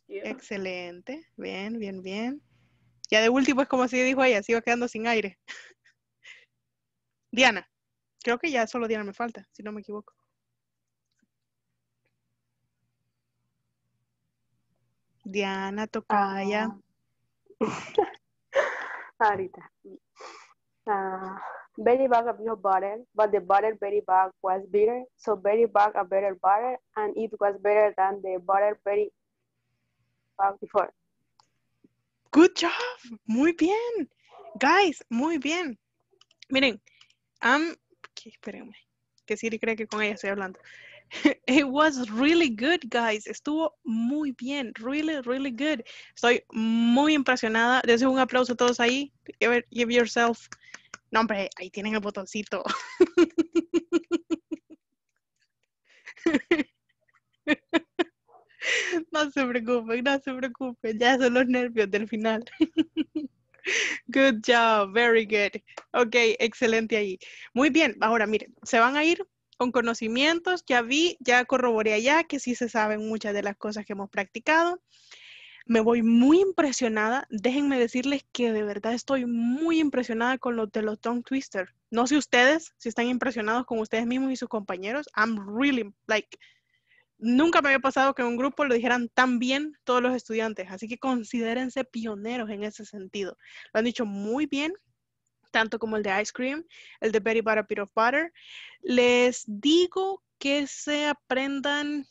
Excelente. Bien, bien, bien. Ya de último es como si dijo ella, sigo quedando sin aire. Diana. Creo que ya solo Diana me falta, si no me equivoco. Diana, toca Tocaya. Ah. (laughs) Ahorita. Uh, bad bag of your butter, but the butter very bag was bitter, so very bag a better butter, and it was better than the butter very bag before. Good job. Muy bien. Guys, muy bien. Miren, espérenme, que Siri cree que con ella estoy hablando. (laughs) It was really good, guys. Estuvo muy bien. Really, really good. Estoy muy impresionada. Les un aplauso a todos ahí. Give, give yourself. No, hombre, ahí tienen el botoncito. (laughs) (laughs) No se preocupen, no se preocupen, ya son los nervios del final. (laughs) Good job, very good. Ok, excelente ahí. Muy bien, ahora miren, se van a ir con conocimientos, ya vi, ya corroboré allá que sí se saben muchas de las cosas que hemos practicado. Me voy muy impresionada, déjenme decirles que de verdad estoy muy impresionada con los de los tongue twister. No sé ustedes si están impresionados con ustedes mismos y sus compañeros. I'm really like Nunca me había pasado que en un grupo lo dijeran tan bien todos los estudiantes, así que considérense pioneros en ese sentido. Lo han dicho muy bien, tanto como el de Ice Cream, el de Berry Butter, Bit of Butter. Les digo que se aprendan,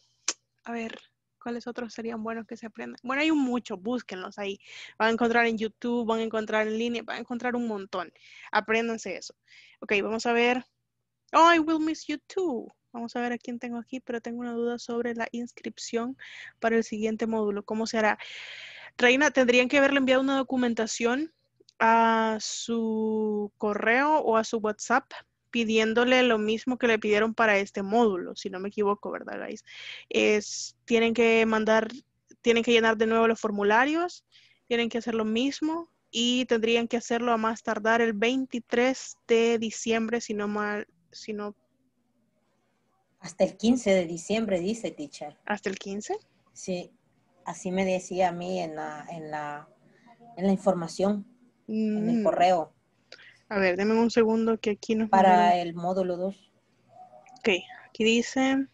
a ver, ¿cuáles otros serían buenos que se aprendan? Bueno, hay muchos, búsquenlos ahí. Van a encontrar en YouTube, van a encontrar en línea, van a encontrar un montón. Apréndanse eso. Ok, vamos a ver. Oh, I will miss you too. Vamos a ver a quién tengo aquí, pero tengo una duda sobre la inscripción para el siguiente módulo. ¿Cómo se hará? Reina, tendrían que haberle enviado una documentación a su correo o a su WhatsApp pidiéndole lo mismo que le pidieron para este módulo, si no me equivoco, ¿verdad, guys? tienen que mandar, tienen que llenar de nuevo los formularios, tienen que hacer lo mismo y tendrían que hacerlo a más tardar el 23 de diciembre, si no mal, si no hasta el 15 de diciembre, dice teacher. ¿Hasta el 15? Sí, así me decía a mí en la, en la, en la información, en el mm. correo. A ver, denme un segundo que aquí no... Para el módulo 2. Ok, aquí dice...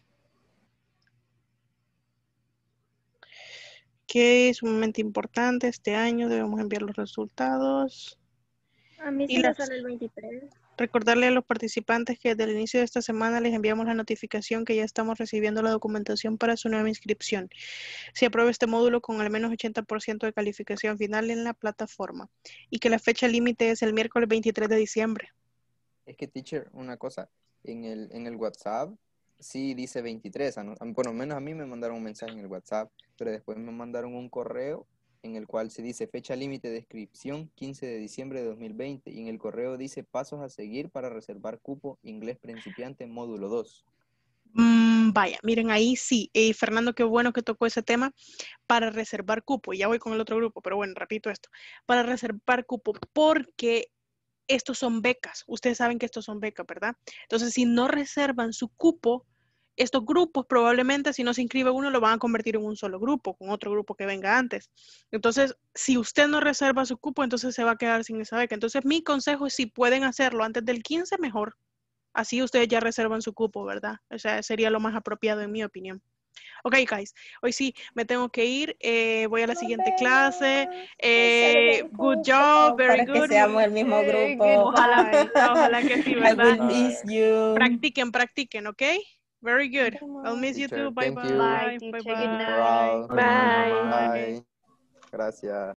que es un momento importante este año, debemos enviar los resultados. A mí sí me sale el 23. Recordarle a los participantes que desde el inicio de esta semana les enviamos la notificación que ya estamos recibiendo la documentación para su nueva inscripción. Se aprueba este módulo con al menos 80% de calificación final en la plataforma y que la fecha límite es el miércoles 23 de diciembre. Es que, teacher, una cosa, en el, WhatsApp sí dice 23. por lo menos a mí me mandaron un mensaje en el WhatsApp, pero después me mandaron un correo en el cual se dice fecha límite de inscripción 15 de diciembre de 2020 y en el correo dice pasos a seguir para reservar cupo inglés principiante módulo 2. Mm, vaya, miren ahí sí, eh, Fernando, qué bueno que tocó ese tema para reservar cupo. Ya voy con el otro grupo, pero bueno, repito esto, para reservar cupo porque estos son becas. Ustedes saben que estos son becas, ¿verdad? Entonces, si no reservan su cupo, estos grupos probablemente si no se inscribe uno lo van a convertir en un solo grupo, con otro grupo que venga antes. Entonces, si usted no reserva su cupo, entonces se va a quedar sin esa beca. Entonces, mi consejo es si pueden hacerlo antes del 15, mejor. Así ustedes ya reservan su cupo, ¿verdad? O sea, sería lo más apropiado en mi opinión. Ok, guys, hoy sí me tengo que ir. Eh, voy a la siguiente clase. Eh, good job, very Para good. Que seamos el mismo grupo. Ojalá, ojalá que sí, (laughs) ¿verdad? I miss you. Practiquen, practiquen, ¿ok? Very good. I'll miss you too. Bye bye. Bye. Bye. Bye. Bye. Gracias.